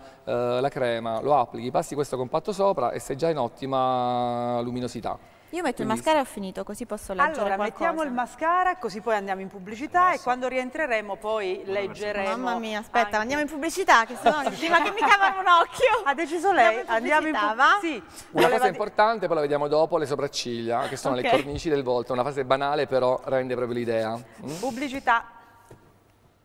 la crema, lo applichi, passi questo compatto sopra e sei già in ottima luminosità. Io metto Quindi... il mascara e ho finito, così posso leggere Allora, qualcosa. mettiamo il mascara, così poi andiamo in pubblicità Adesso. e quando rientreremo poi leggeremo... Mamma mia, aspetta, anche... andiamo in pubblicità, che sennò no, prima che mi cavano un occhio. Ha deciso lei, andiamo in pubblicità, in pu... Sì. Una cosa importante, poi la vediamo dopo, le sopracciglia, che sono okay. le cornici del volto, una fase banale però rende proprio l'idea. Mm? Pubblicità.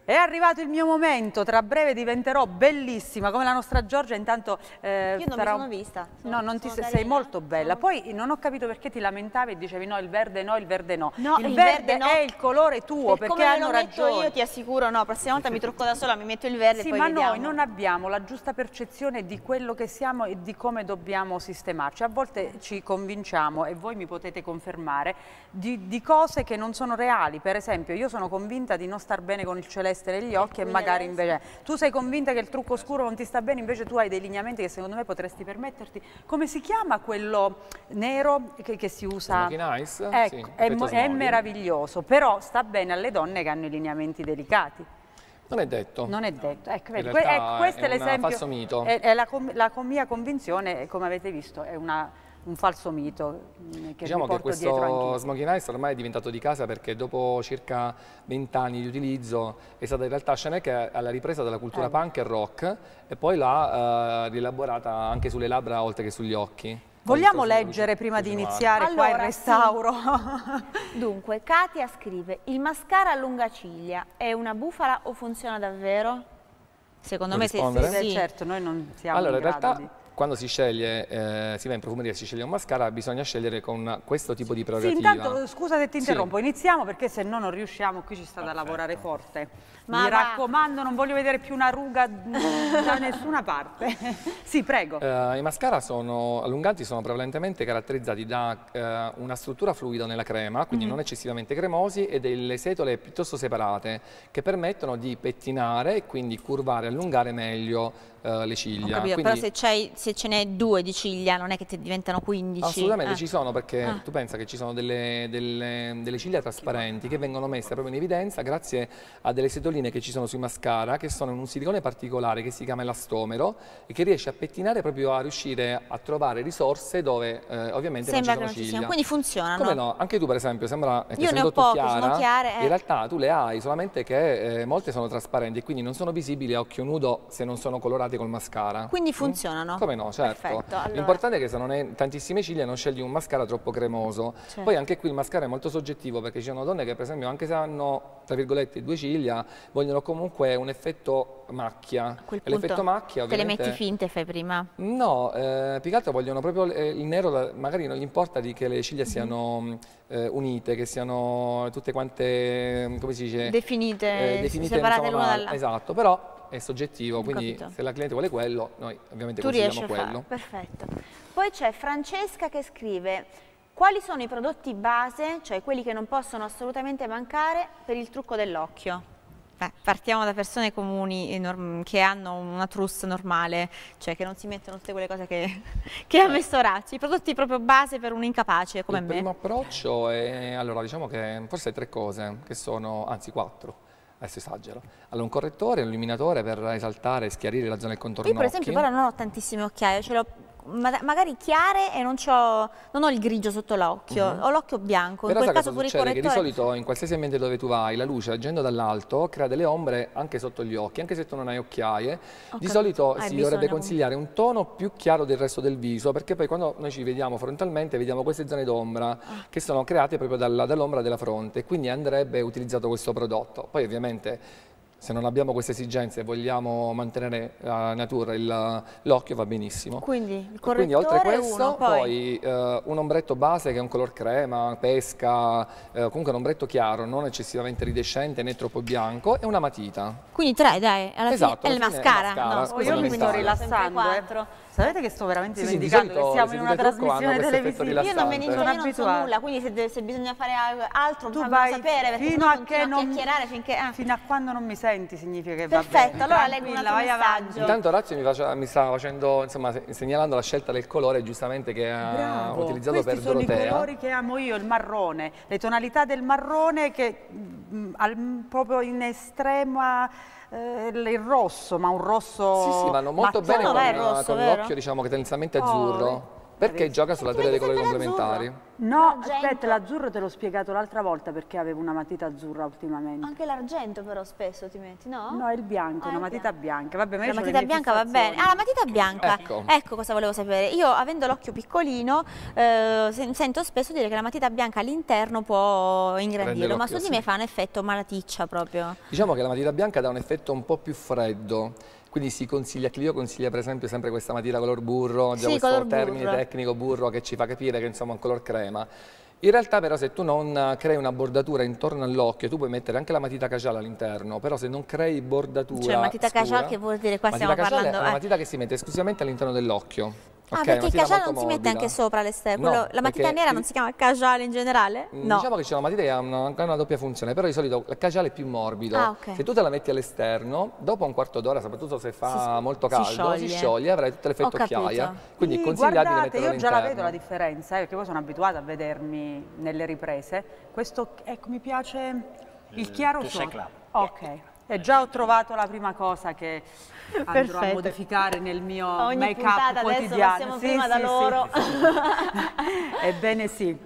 È arrivato il mio momento, tra breve diventerò bellissima come la nostra Giorgia, intanto... Eh, Io non sarà... mi sono vista. Sono, no, non ti sei, sei molto bella. Poi non ho capito perché ti lamentavi e dicevi no, il verde no, il verde no. no il, il verde, verde no. è il colore tuo per perché hanno ragione. Come io ti assicuro, no, prossima volta mi trucco da sola, mi metto il verde sì, e poi ma vediamo. noi non abbiamo la giusta percezione di quello che siamo e di come dobbiamo sistemarci. A volte ci convinciamo, e voi mi potete confermare, di, di cose che non sono reali. Per esempio, io sono convinta di non star bene con il celeste investere gli occhi e magari invece... Tu sei convinta che il trucco scuro non ti sta bene, invece tu hai dei lineamenti che secondo me potresti permetterti. Come si chiama quello nero che, che si usa? Nice. Ecco, sì, è, è meraviglioso, però sta bene alle donne che hanno i lineamenti delicati. Non è detto. Non è detto. Ecco, ecco, questo è, è l'esempio. È, è la, com la mia convinzione, come avete visto, è una un falso mito mm, che diciamo che questo smoking ice ormai è diventato di casa perché dopo circa 20 anni di utilizzo è stata in realtà scena che alla ripresa dalla cultura eh. punk e rock e poi l'ha eh, rielaborata anche sulle labbra oltre che sugli occhi. Vogliamo leggere prima di iniziare allora, qua il restauro? Sì. Dunque, Katia scrive, il mascara a lunga ciglia è una bufala o funziona davvero? Secondo Vuoi me sì, sì, certo, noi non siamo allora, in, in realtà, di quando si sceglie, eh, si va in profumeria e si sceglie un mascara, bisogna scegliere con questo tipo di prerogativa. Eh, sì, intanto scusa se ti interrompo, sì. iniziamo perché se no non riusciamo, qui ci sta Perfetto. da lavorare forte. Ma Mi va. raccomando, non voglio vedere più una ruga da nessuna parte. sì, prego. Eh, I mascara sono allunganti, sono prevalentemente caratterizzati da eh, una struttura fluida nella crema, quindi mm. non eccessivamente cremosi, e delle setole piuttosto separate, che permettono di pettinare e quindi curvare, allungare meglio eh, le ciglia. Capito, Quindi, però se, se, ce n'è due di ciglia non è che ti diventano 15. Assolutamente eh. ci sono perché ah. tu pensa che ci sono delle, delle, delle ciglia trasparenti che vengono messe proprio in evidenza grazie a delle setoline che ci sono sui mascara che sono in un silicone particolare che si chiama elastomero e che riesce a pettinare proprio a riuscire a trovare risorse dove eh, ovviamente Sembra non ci sono non ciglia. Ci siano. Quindi funzionano. Come no? Anche tu per esempio sembra eh, che Io ne ho poco, chiara, chiare. Eh. In realtà tu le hai, solamente che eh, molte sono trasparenti e quindi non sono visibili a occhio nudo se non sono colorate tratti col mascara. Quindi mm? funzionano? Come no, certo. Allora... L'importante è che se non hai tantissime ciglia non scegli un mascara troppo cremoso. Certo. Poi anche qui il mascara è molto soggettivo perché ci sono donne che per esempio anche se hanno, tra virgolette, due ciglia, vogliono comunque un effetto macchia. L'effetto macchia ovviamente... Te le metti finte fai prima? No, eh, più che altro vogliono proprio eh, il nero, magari non gli importa di che le ciglia mm -hmm. siano eh, unite, che siano tutte quante, come si dice? Definite, eh, definite separate l'una dall'altra. Esatto, però è soggettivo, quindi se la cliente vuole quello, noi ovviamente tu consigliamo quello. Perfetto. Poi c'è Francesca che scrive quali sono i prodotti base, cioè quelli che non possono assolutamente mancare per il trucco dell'occhio? Beh, partiamo da persone comuni che hanno una truss normale, cioè che non si mettono tutte quelle cose che, che ha certo. messo Razzi, i prodotti proprio base per un incapace come il me. Il primo approccio è, allora diciamo che forse tre cose, che sono, anzi quattro adesso esagero, allora un correttore, un illuminatore per esaltare e schiarire la zona del contorno Io per esempio ora non ho tantissime occhiaie, ce l'ho magari chiare e non, non, ho il grigio sotto l'occhio, uh mhm. -huh. ho l'occhio bianco. Però in quel caso pure il correttore... che di solito in qualsiasi ambiente dove tu vai, la luce agendo dall'alto crea delle ombre anche sotto gli occhi, anche se tu non hai occhiaie. Ho di capito. solito hai si bisogno. dovrebbe consigliare un tono più chiaro del resto del viso, perché poi quando noi ci vediamo frontalmente vediamo queste zone d'ombra ah. che sono create proprio dall'ombra dall della fronte, quindi andrebbe utilizzato questo prodotto. Poi ovviamente se non abbiamo queste esigenze e vogliamo mantenere a eh, natura l'occhio va benissimo. Quindi il correttore Quindi oltre a questo uno, poi, poi eh, un ombretto base che è un color crema, pesca, eh, comunque un ombretto chiaro, non eccessivamente ridescente né troppo bianco e una matita. Quindi tre dai, alla esatto, fine, alla è, fine mascara. è mascara. No, no, io mi sto rilassando. Eh. Sapete che sto veramente sì, dimenticando sì, solito, che siamo in una trasmissione televisiva. Io non me ne intendo non so nulla, quindi se, se, bisogna fare altro tu fammelo sapere perché fino a che non, chiacchierare finché... Eh. Fino a quando non mi senti significa che Perfetto, va bene. Perfetto, allora leggo un vai avanti. Intanto Orazio mi, faceva, mi stava facendo, insomma, segnalando la scelta del colore giustamente che ha Bravo. utilizzato Questi per Dorotea. Questi sono i colori che amo io, il marrone, le tonalità del marrone che mh, mm, al, proprio in estrema eh, il rosso, ma un rosso... Sì, sì, vanno molto bene con, rosso, con l'occhio diciamo, che tendenzialmente è oh, azzurro. Oh, perché gioca sulla teoria dei colori complementari? No, aspetta, l'azzurro te l'ho spiegato l'altra volta perché avevo una matita azzurra ultimamente. Anche l'argento però spesso ti metti, no? No, è il bianco, ah, una matita bianca. Vabbè, ma la matita bianca va bene. Ah, la matita bianca. Ecco. ecco cosa volevo sapere. Io avendo l'occhio piccolino eh, sento spesso dire che la matita bianca all'interno può ingrandirlo, ma su di me fa un effetto malaticcia proprio. Diciamo che la matita bianca dà un effetto un po' più freddo quindi si consiglia, Clio consiglia per esempio sempre questa matita color burro, già sì, diciamo, questo termine burro. tecnico burro che ci fa capire che insomma è un color crema. In realtà però se tu non crei una bordatura intorno all'occhio, tu puoi mettere anche la matita caciale all'interno, però se non crei bordatura Cioè matita scura, caciale che vuol dire qua stiamo parlando? È una eh. matita che si mette esclusivamente all'interno dell'occhio. Ah, okay, perché il cagiale non si mette anche sopra le stelle? No, la matita nera non si chiama cagiale in generale? Mm, no. Diciamo che c'è la matita che ha una, una, doppia funzione, però di solito il cagiale è più morbido. Ah, okay. Se tu te la metti all'esterno, dopo un quarto d'ora, soprattutto se fa si, molto caldo, si scioglie. si scioglie, avrai tutto l'effetto occhiaia. Quindi mm, consigliabile metterlo io già la vedo la differenza, eh, perché poi sono abituata a vedermi nelle riprese. Questo, ecco, mi piace il chiaro il, tu sei Ok. E già ho trovato la prima cosa che andrò Perfetto. a modificare nel mio make-up quotidiano. Sì, prima sì, da loro. Sì, sì. Ebbene sì.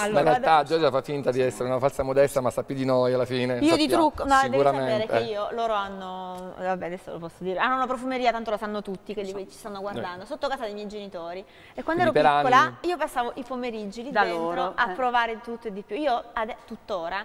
Allora, ma in realtà vado... Giorgia fa finta di essere una falsa modesta, ma sa più di noi alla fine. Io sappiamo. di trucco, no, sicuramente. devi sapere che io, loro hanno, vabbè adesso lo posso dire, hanno una profumeria, tanto lo sanno tutti, che so. ci stanno guardando, sotto casa dei miei genitori. E quando Quindi ero piccola anni. io passavo i pomeriggi lì da dentro loro. a eh. provare tutto e di più. Io tuttora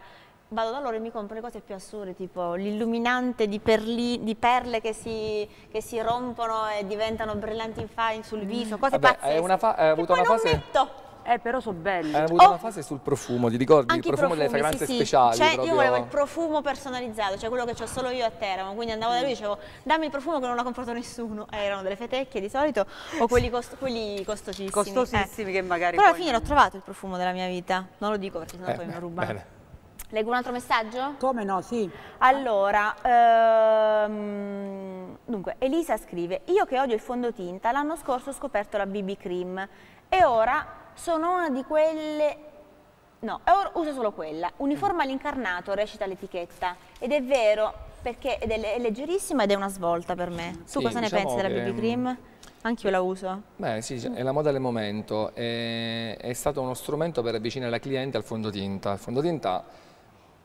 vado da loro e mi compro le cose più assurde, tipo l'illuminante di, di, perle che si, che si, rompono e diventano brillanti in fine sul mm. viso, cose Vabbè, pazzesche. una fa- hai avuto una fase... Metto. Eh, però sono belli. Hai avuto oh. una fase sul profumo, ti ricordi? il profumo profumi, delle fragranze sì, sì. speciali. Cioè, proprio... io volevo il profumo personalizzato, cioè quello che ho solo io a Teramo. Quindi andavo da lui e dicevo, dammi il profumo che non ha comprato nessuno. Eh, erano delle fetecchie di solito, o quelli, cost quelli costosissimi. Eh. Costosissimi eh. che magari. Però alla fine l'ho trovato il profumo della mia vita. Non lo dico perché sennò eh, poi mi rubano. Bene. Leggo un altro messaggio? Come no, sì. Allora, ehm, dunque, Elisa scrive, io che odio il fondotinta, l'anno scorso ho scoperto la BB Cream e ora sono una di quelle... No, ora uso solo quella. Uniforme all'incarnato, recita l'etichetta. Ed è vero, perché è leggerissima ed è una svolta per me. Tu sì, cosa ne diciamo pensi della BB mm, Cream? Anch'io la uso. Beh sì, è la moda del momento, è, è stato uno strumento per avvicinare la cliente al fondotinta. Il fondotinta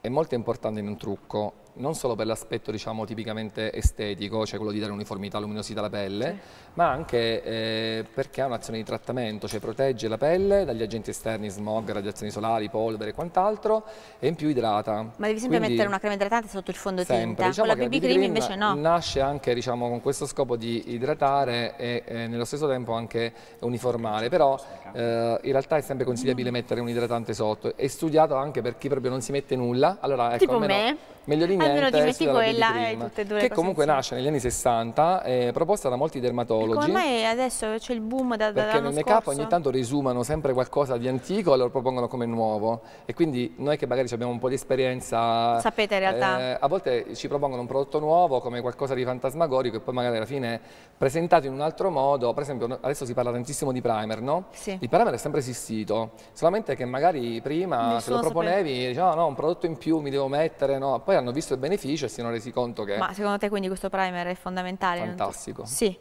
è molto importante in un trucco non solo per l'aspetto diciamo, tipicamente estetico, cioè quello di dare uniformità, luminosità alla pelle, sì. ma anche eh, perché ha un'azione di trattamento, cioè protegge la pelle dagli agenti esterni, smog, radiazioni solari, polvere e quant'altro, e in più idrata. Ma devi sempre Quindi, mettere una crema idratante sotto il fondotinta, sempre. diciamo con la BB cream, cream invece no. Nasce anche diciamo, con questo scopo di idratare e eh, nello stesso tempo anche uniformare, però eh, in realtà è sempre consigliabile mm. mettere un idratante sotto, è studiato anche per chi proprio non si mette nulla, allora ecco, tipo almeno, me. meglio di niente eh, almeno dimetti quella e eh, tutte e due che comunque insieme. nasce negli anni 60 eh, proposta da molti dermatologi e come adesso c'è il boom da, da perché nel make up ogni tanto risumano sempre qualcosa di antico e lo propongono come nuovo e quindi noi che magari abbiamo un po' di esperienza sapete in realtà eh, a volte ci propongono un prodotto nuovo come qualcosa di fantasmagorico e poi magari alla fine presentato in un altro modo per esempio adesso si parla tantissimo di primer no? Sì. il primer è sempre esistito solamente che magari prima Nessuno se lo proponevi dicevano oh, no un prodotto in più mi devo mettere no poi hanno visto questo beneficio e si sono resi conto che... Ma secondo te quindi questo primer è fondamentale? Fantastico. Non... Sì. sì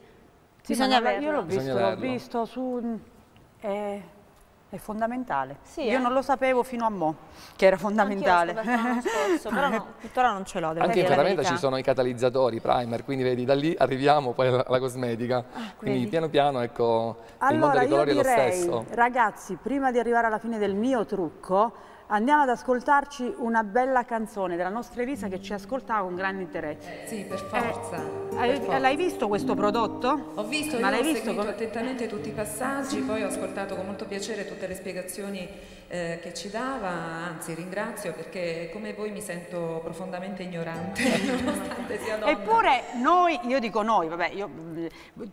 Bisogna averlo. Io l'ho visto, l'ho visto su... Eh, è fondamentale. Sì, Io eh. non lo sapevo fino a mo' che era fondamentale. Scorso, però no, tuttora non ce l'ho. Anche in ferramenta ci sono i catalizzatori, primer, quindi vedi da lì arriviamo poi alla, alla cosmetica. Ah, quindi piano piano ecco, allora, il mondo dei colori direi, è lo stesso. Ragazzi, prima di arrivare alla fine del mio trucco, andiamo ad ascoltarci una bella canzone della nostra Elisa che ci ascoltava con grande interesse. Sì, per forza. Eh, L'hai visto questo prodotto? Ho visto, Ma io ho visto seguito con... attentamente tutti i passaggi, poi ho ascoltato con molto piacere tutte le spiegazioni eh, che ci dava, anzi ringrazio perché come voi mi sento profondamente ignorante nonostante sia donna. Eppure noi, io dico noi, vabbè, io,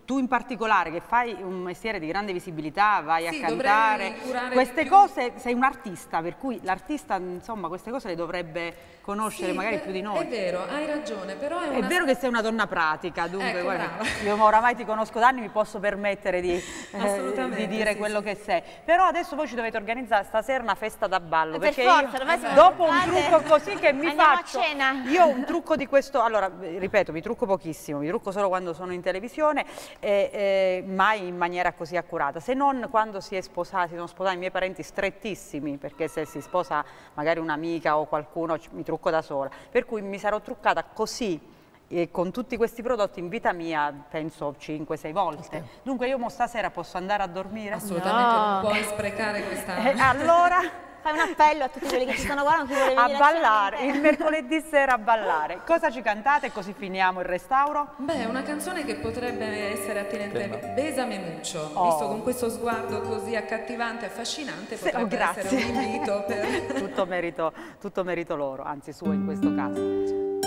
tu in particolare che fai un mestiere di grande visibilità, vai sì, a cantare, queste cose, sei un artista, per cui l'artista insomma queste cose le dovrebbe conoscere sì, magari più di noi. È vero, hai ragione, però è, è una... vero che sei una donna pratica, ecco, dunque ecco, guarda, io oramai ti conosco da anni, mi posso permettere di, eh, di dire sì, quello sì. che sei. Però adesso voi ci dovete organizzare stasera sera una festa da ballo. Eh, per perché forza, io, dopo un trucco così che mi Andiamo faccio... Io un trucco di questo... Allora, ripeto, mi trucco pochissimo, mi trucco solo quando sono in televisione, eh, eh, mai in maniera così accurata, se non quando si, è sposati, si sono sposati i miei parenti strettissimi, perché se si sposa magari un'amica o qualcuno mi trucco da sola. Per cui mi sarò truccata così e con tutti questi prodotti in vita mia penso 5-6 volte. Dunque io mo stasera posso andare a dormire? Assolutamente, no. non puoi sprecare questa... Eh, allora fai un appello a tutti quelli che ci stanno guardando a ballare il mercoledì sera a ballare cosa ci cantate così finiamo il restauro? beh una canzone che potrebbe essere attinente a Besame Muccio oh. visto con questo sguardo così accattivante e affascinante potrebbe oh, grazie. essere un invito per... tutto, merito, tutto merito loro anzi suo in questo caso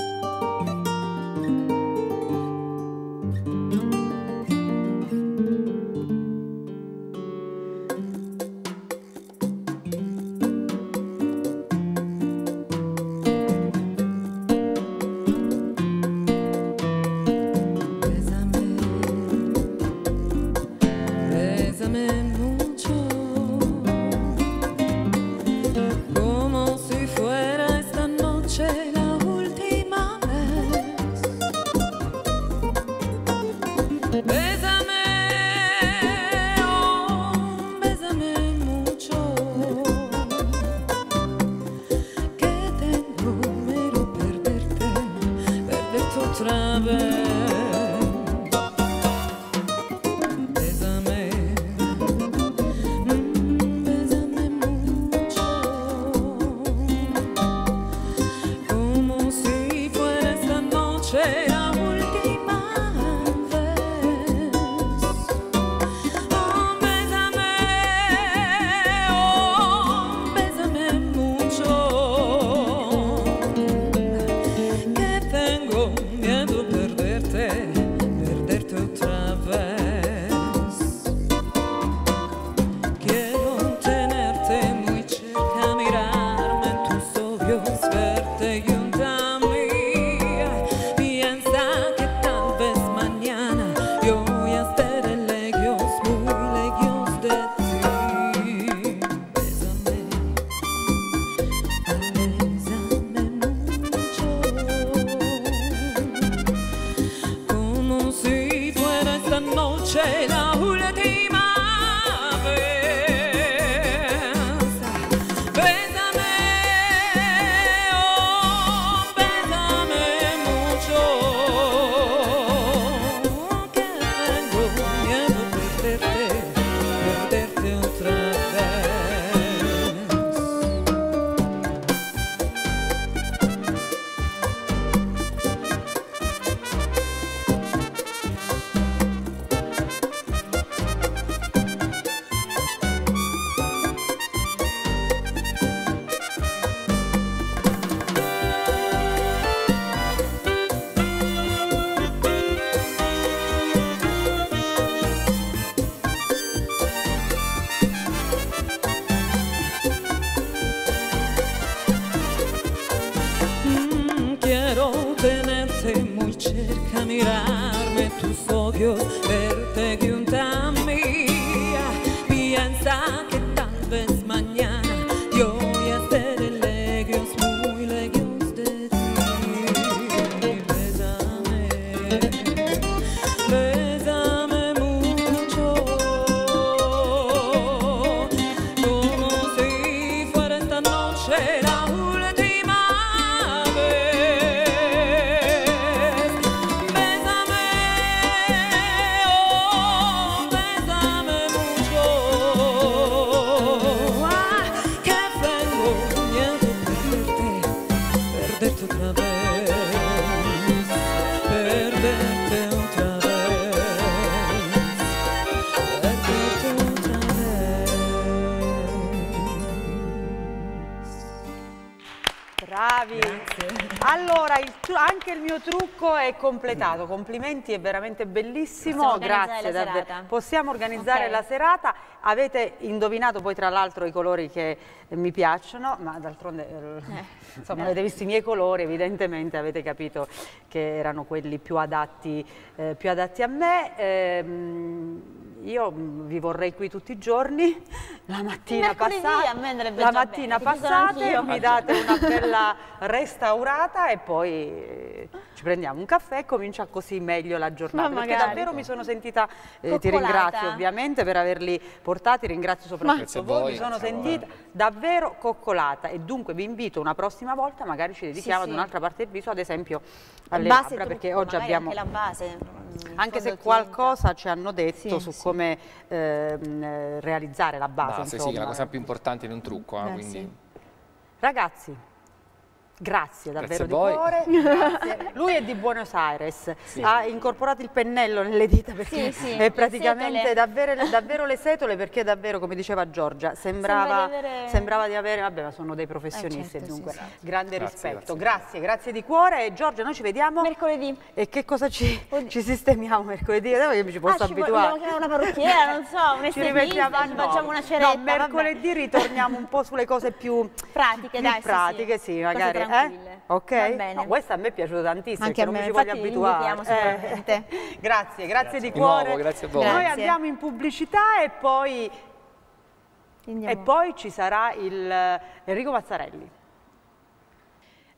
completato, complimenti, è veramente bellissimo, grazie davvero. Possiamo organizzare okay. la serata, avete indovinato poi tra l'altro i colori che mi piacciono, ma d'altronde eh, eh. insomma avete visto i miei colori, evidentemente avete capito che erano quelli più adatti, eh, più adatti a me. Ehm, io mm, vi vorrei qui tutti i giorni, la mattina passata, la mattina passata, mi date una bella restaurata e poi ci prendiamo un caffè e comincia così meglio la giornata. Ma perché davvero mi sono sentita, eh, ti ringrazio ovviamente per averli portati, ringrazio soprattutto voi, voi, mi sono sentita davvero coccolata e dunque vi invito una prossima volta, magari ci dedichiamo sì, ad un'altra parte del viso, ad esempio alle base labbra, perché oggi abbiamo... Anche la base mm, anche se qualcosa ci hanno detto sì, su sì. come ehm, eh, realizzare la base. base sì, è la cosa eh. più importante in un trucco. Ah, eh, quindi... Ragazzi, Grazie davvero Grazie di cuore. Lui è di Buenos Aires, sì. ha incorporato il pennello nelle dita perché sì, sì. è praticamente le davvero, davvero, le setole perché davvero, come diceva Giorgia, sembrava, di, avere... sembrava di avere... Vabbè, ma sono dei professionisti, eh certo, dunque, grande grazie, rispetto. Grazie. grazie, di cuore. E Giorgia, noi ci vediamo... Mercoledì. E che cosa ci, ci sistemiamo mercoledì? Adesso io mi ci posso ah, abituare. Ci una parrucchiera, non so, un ci rimettiamo a facciamo una ceretta. No, mercoledì vabbè. ritorniamo un po' sulle cose più... Pratiche, più dai, Pratiche, sì, magari tranquille. Eh? Ok, no, questo a me è piaciuto tantissimo, Anche non mi ci voglio abituare. Eh. grazie, grazie, grazie, di cuore. Nuovo, grazie a voi. Grazie. Noi andiamo in pubblicità e poi, e poi ci sarà il Enrico Mazzarelli.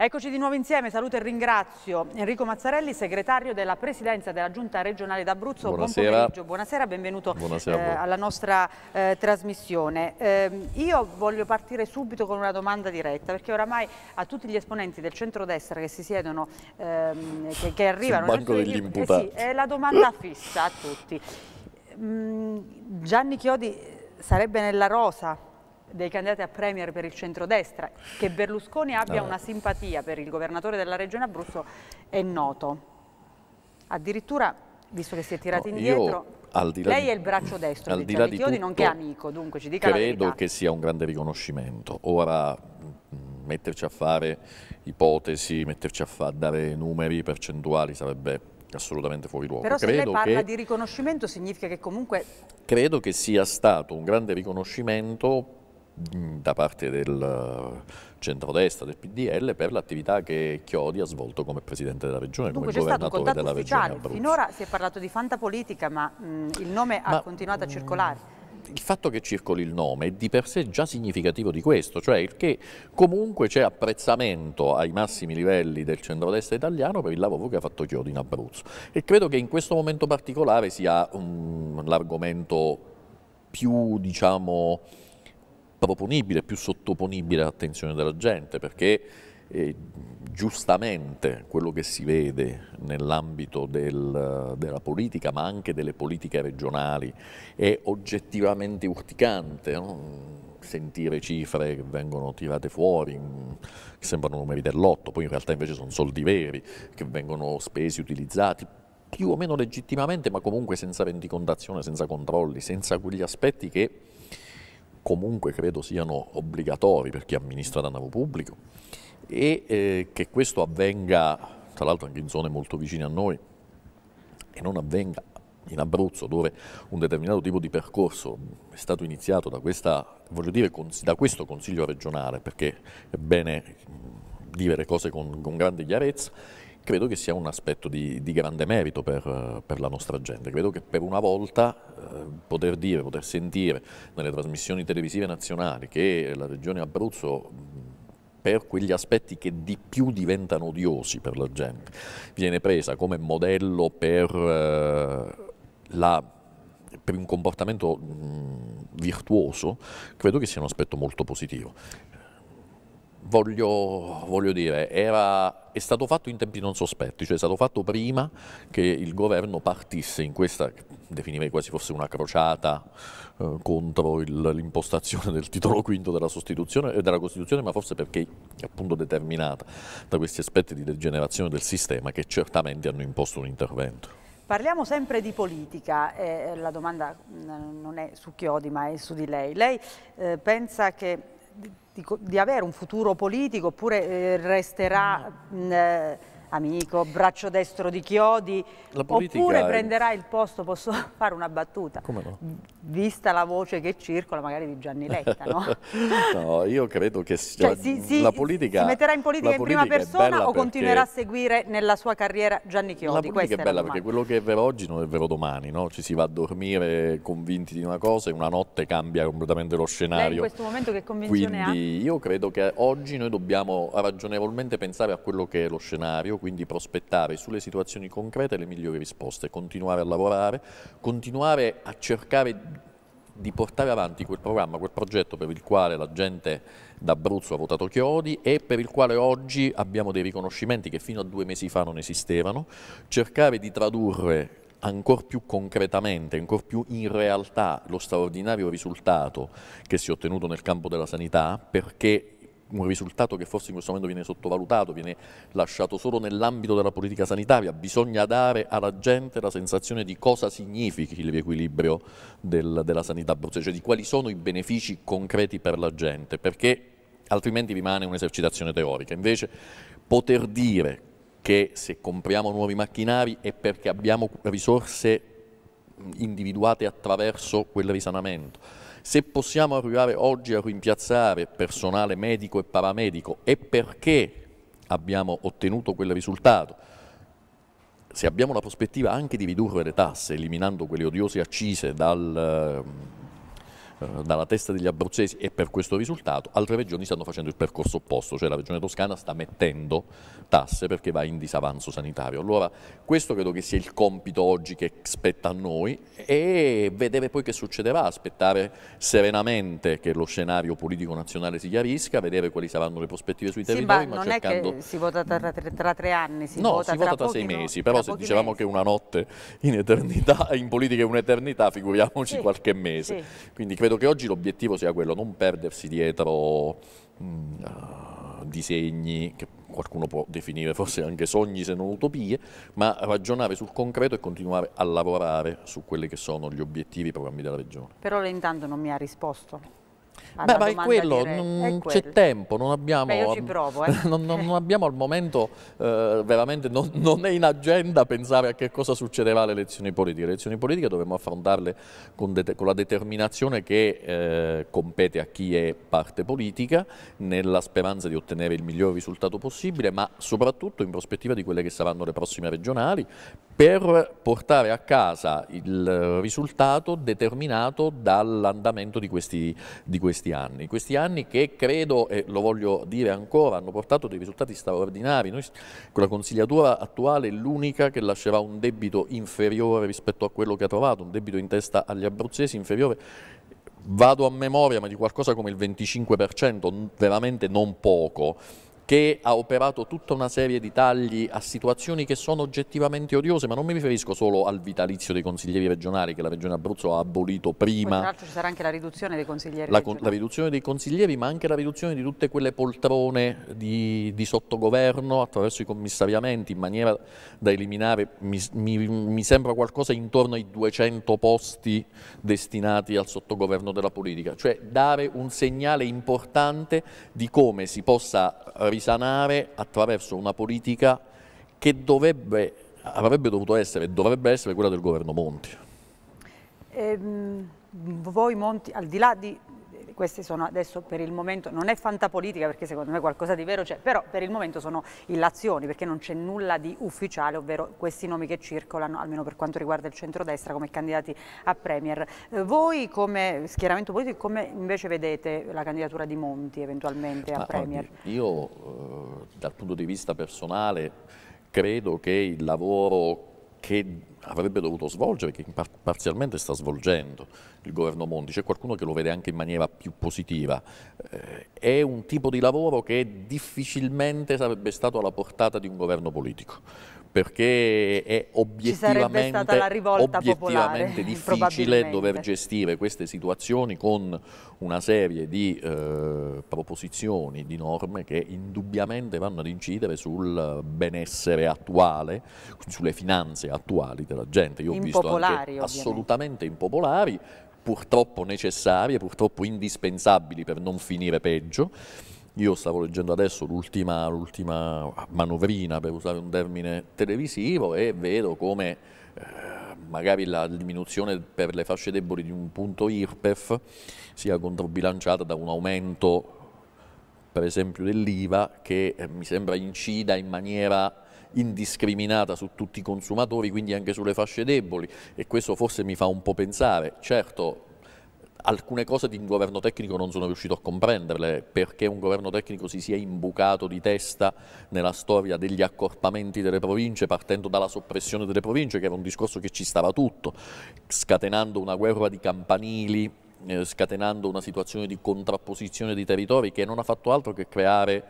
Eccoci di nuovo insieme, saluto e ringrazio Enrico Mazzarelli, segretario della Presidenza della Giunta regionale d'Abruzzo. Buonasera. Buon buonasera, benvenuto buonasera eh, alla nostra eh, trasmissione. Eh, io voglio partire subito con una domanda diretta, perché oramai a tutti gli esponenti del centrodestra che si siedono, ehm, che, che, arrivano... Sul banco eh degli eh imputati. Sì, è la domanda fissa a tutti. Mm, Gianni Chiodi sarebbe nella rosa dei candidati a Premier per il centrodestra, che Berlusconi abbia una simpatia per il governatore della regione Abruzzo è noto. Addirittura, visto che si è tirati no, indietro... Io... Di lei di, è il braccio destro al di, là di Tiodi, tutto, nonché amico, dunque ci dica Credo che sia un grande riconoscimento. Ora mm, metterci a fare ipotesi, metterci a dare numeri percentuali sarebbe assolutamente fuori luogo. Però credo se lei parla che, di riconoscimento significa che comunque... Credo che sia stato un grande riconoscimento da parte del eh, centrodestra, del PDL, per l'attività che Chiodi ha svolto come Presidente della Regione, Dunque, come governatore della ufficiale. Regione Finora si è parlato di fantapolitica, ma mh, mm, il nome ma, ha continuato a mm, circolare il fatto che circoli il nome è di per sé già significativo di questo, cioè il che comunque c'è apprezzamento ai massimi livelli del centrodestra italiano per il lavoro che ha fatto Chiodi in Abruzzo e credo che in questo momento particolare sia l'argomento più diciamo proponibile, più sottoponibile all'attenzione della gente, perché eh, giustamente quello che si vede nell'ambito del, della politica, ma anche delle politiche regionali, è oggettivamente urticante. No? sentire cifre che vengono tirate fuori, mm, che sembrano numeri dell'otto, poi in realtà invece sono soldi veri, che vengono spesi, utilizzati, più o meno legittimamente, ma comunque senza rendicontazione, senza controlli, senza quegli aspetti che comunque credo siano obbligatori per chi amministra danaro pubblico e eh, che questo avvenga, tra l'altro anche in zone molto vicine a noi, e non avvenga in Abruzzo dove un determinato tipo di percorso è stato iniziato da, questa, dire, da questo Consiglio regionale, perché è bene dire cose con, con grande chiarezza, credo che sia un aspetto di, di grande merito per, per, la nostra gente. Credo che per una volta eh, poter dire, poter sentire nelle trasmissioni televisive nazionali che la regione Abruzzo per quegli aspetti che di più diventano odiosi per la gente, viene presa come modello per, eh, la, per un comportamento virtuoso, credo che sia un aspetto molto positivo. Voglio, voglio, dire, era, è stato fatto in tempi non sospetti, cioè è stato fatto prima che il governo partisse in questa, definirei quasi fosse una crociata eh, contro l'impostazione del titolo quinto della, eh, della, Costituzione, ma forse perché appunto determinata da questi aspetti di degenerazione del sistema che certamente hanno imposto un intervento. Parliamo sempre di politica, eh, la domanda mm, non è su Chiodi ma è su di lei. Lei eh, pensa che di, di, avere un futuro politico oppure eh, resterà... Mh, eh, amico, braccio destro di Chiodi, oppure è... prenderà il posto, posso fare una battuta, no? vista la voce che circola magari di Gianni Letta, no? no io credo che cioè, si, si, la politica... Si metterà in politica in prima persona o continuerà a seguire nella sua carriera Gianni Chiodi? La politica Questa è bella perché quello che è vero oggi non è vero domani, no? Ci si va a dormire convinti di una cosa e una notte cambia completamente lo scenario. Lei in questo momento che convinzione Quindi, ha? Quindi io credo che oggi noi dobbiamo ragionevolmente pensare a quello che è lo scenario, quindi prospettare sulle situazioni concrete le migliori risposte, continuare a lavorare, continuare a cercare di portare avanti quel programma, quel progetto per il quale la gente d'Abruzzo ha votato Chiodi e per il quale oggi abbiamo dei riconoscimenti che fino a due mesi fa non esistevano, cercare di tradurre ancora più concretamente, ancora più in realtà lo straordinario risultato che si è ottenuto nel campo della sanità perché un risultato che forse in questo momento viene sottovalutato, viene lasciato solo nell'ambito della politica sanitaria, bisogna dare alla gente la sensazione di cosa significhi il riequilibrio del, della sanità abruzzese, cioè di quali sono i benefici concreti per la gente, perché altrimenti rimane un'esercitazione teorica. Invece poter dire che se compriamo nuovi macchinari è perché abbiamo risorse individuate attraverso quel risanamento se possiamo arrivare oggi a rimpiazzare personale medico e paramedico e perché abbiamo ottenuto quel risultato, se abbiamo la prospettiva anche di ridurre le tasse, eliminando quelle odiose accise dal ehm, dalla testa degli abruzzesi e per questo risultato, altre regioni stanno facendo il percorso opposto, cioè la regione toscana sta mettendo tasse perché va in disavanzo sanitario. Allora questo credo che sia il compito oggi che spetta a noi e vedere poi che succederà, aspettare serenamente che lo scenario politico nazionale si chiarisca, vedere quali saranno le prospettive sui territori. Sì, ma, ma non cercando... è che si vota tra, tra tre anni, si no, vota si vota tra, sei mesi, però se dicevamo mesi. che una notte in eternità, in politica è un'eternità, figuriamoci sì, qualche mese. Sì. Quindi credo credo che oggi l'obiettivo sia quello, non perdersi dietro mh, mm, disegni che qualcuno può definire forse anche sogni se non utopie, ma ragionare sul concreto e continuare a lavorare su quelli che sono gli obiettivi e i programmi della Regione. Però ora intanto non mi ha risposto. Beh, ma è quello, non è quello. c'è tempo, non abbiamo, Beh, provo, eh. non, non, abbiamo al momento, eh, veramente non, non, è in agenda pensare a che cosa succederà alle elezioni politiche. Le elezioni politiche dovremmo affrontarle con, con la determinazione che eh, compete a chi è parte politica, nella speranza di ottenere il miglior risultato possibile, ma soprattutto in prospettiva di quelle che saranno le prossime regionali, per portare a casa il risultato determinato dall'andamento di questi, di questi anni. Questi anni che credo, e lo voglio dire ancora, hanno portato dei risultati straordinari. Noi, con la consigliatura attuale è l'unica che lascerà un debito inferiore rispetto a quello che ha trovato, un debito in testa agli abruzzesi inferiore vado a memoria, ma di qualcosa come il 25%, veramente non poco che ha operato tutta una serie di tagli a situazioni che sono oggettivamente odiose, ma non mi riferisco solo al vitalizio dei consiglieri regionali che la Regione Abruzzo ha abolito prima. Poi, tra l'altro ci sarà anche la riduzione dei consiglieri la, la, riduzione dei consiglieri, ma anche la riduzione di tutte quelle poltrone di, di sottogoverno attraverso i commissariamenti in maniera da eliminare, mi, mi, mi sembra qualcosa intorno ai 200 posti destinati al sottogoverno della politica, cioè dare un segnale importante di come si possa risolvere risanare attraverso una politica che dovrebbe, avrebbe dovuto essere e dovrebbe essere quella del governo Monti. Eh, voi Monti, al di là di queste sono adesso per il momento, non è fantapolitica perché secondo me qualcosa di vero c'è, però per il momento sono illazioni perché non c'è nulla di ufficiale, ovvero questi nomi che circolano, almeno per quanto riguarda il centrodestra come candidati a Premier. Eh, voi come schieramento politico, come invece vedete la candidatura di Monti eventualmente a Ma, ah, Premier? Io eh, dal punto di vista personale credo che il lavoro che avrebbe dovuto svolgere, che par parzialmente sta svolgendo il governo Monti, c'è qualcuno che lo vede anche in maniera più positiva, eh, è un tipo di lavoro che difficilmente sarebbe stato alla portata di un governo politico perché è obiettivamente, obiettivamente difficile dover gestire queste situazioni con una serie di eh, proposizioni, di norme che indubbiamente vanno ad incidere sul benessere attuale, sulle finanze attuali della gente. Io ho visto anche ovviamente. assolutamente impopolari, purtroppo necessarie, purtroppo indispensabili per non finire peggio io stavo leggendo adesso l'ultima, l'ultima manovrina, per usare un termine televisivo, e vedo come eh, magari la diminuzione per le fasce deboli di un punto IRPEF sia controbilanciata da un aumento per esempio dell'IVA che eh, mi sembra incida in maniera indiscriminata su tutti i consumatori, quindi anche sulle fasce deboli e questo forse mi fa un po' pensare. Certo, alcune cose di un governo tecnico non sono riuscito a comprenderle perché un governo tecnico si sia imbucato di testa nella storia degli accorpamenti delle province partendo dalla soppressione delle province che era un discorso che ci stava tutto scatenando una guerra di campanili eh, scatenando una situazione di contrapposizione di territori che non ha fatto altro che creare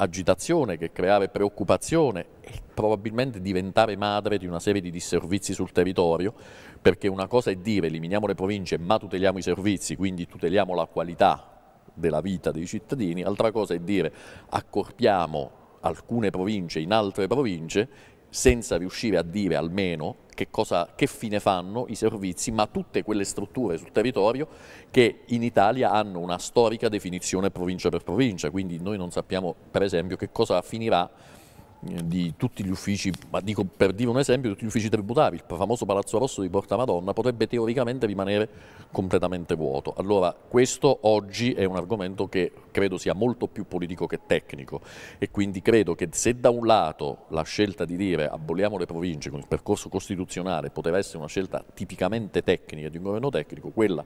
agitazione, che creare preoccupazione e probabilmente diventare madre di una serie di disservizi sul territorio, perché una cosa è dire eliminiamo le province ma tuteliamo i servizi, quindi tuteliamo la qualità della vita dei cittadini, altra cosa è dire accorpiamo alcune province in altre province senza riuscire a dire almeno che, cosa, che, fine fanno i servizi, ma tutte quelle strutture sul territorio che in Italia hanno una storica definizione provincia per provincia, quindi noi non sappiamo per esempio che cosa finirà di tutti gli uffici, ma dico per dire un esempio, tutti gli uffici tributari, il famoso Palazzo Rosso di Porta Madonna potrebbe teoricamente rimanere completamente vuoto. Allora questo oggi è un argomento che credo sia molto più politico che tecnico e quindi credo che se da un lato la scelta di dire aboliamo le province con il percorso costituzionale poteva essere una scelta tipicamente tecnica di un governo tecnico, quella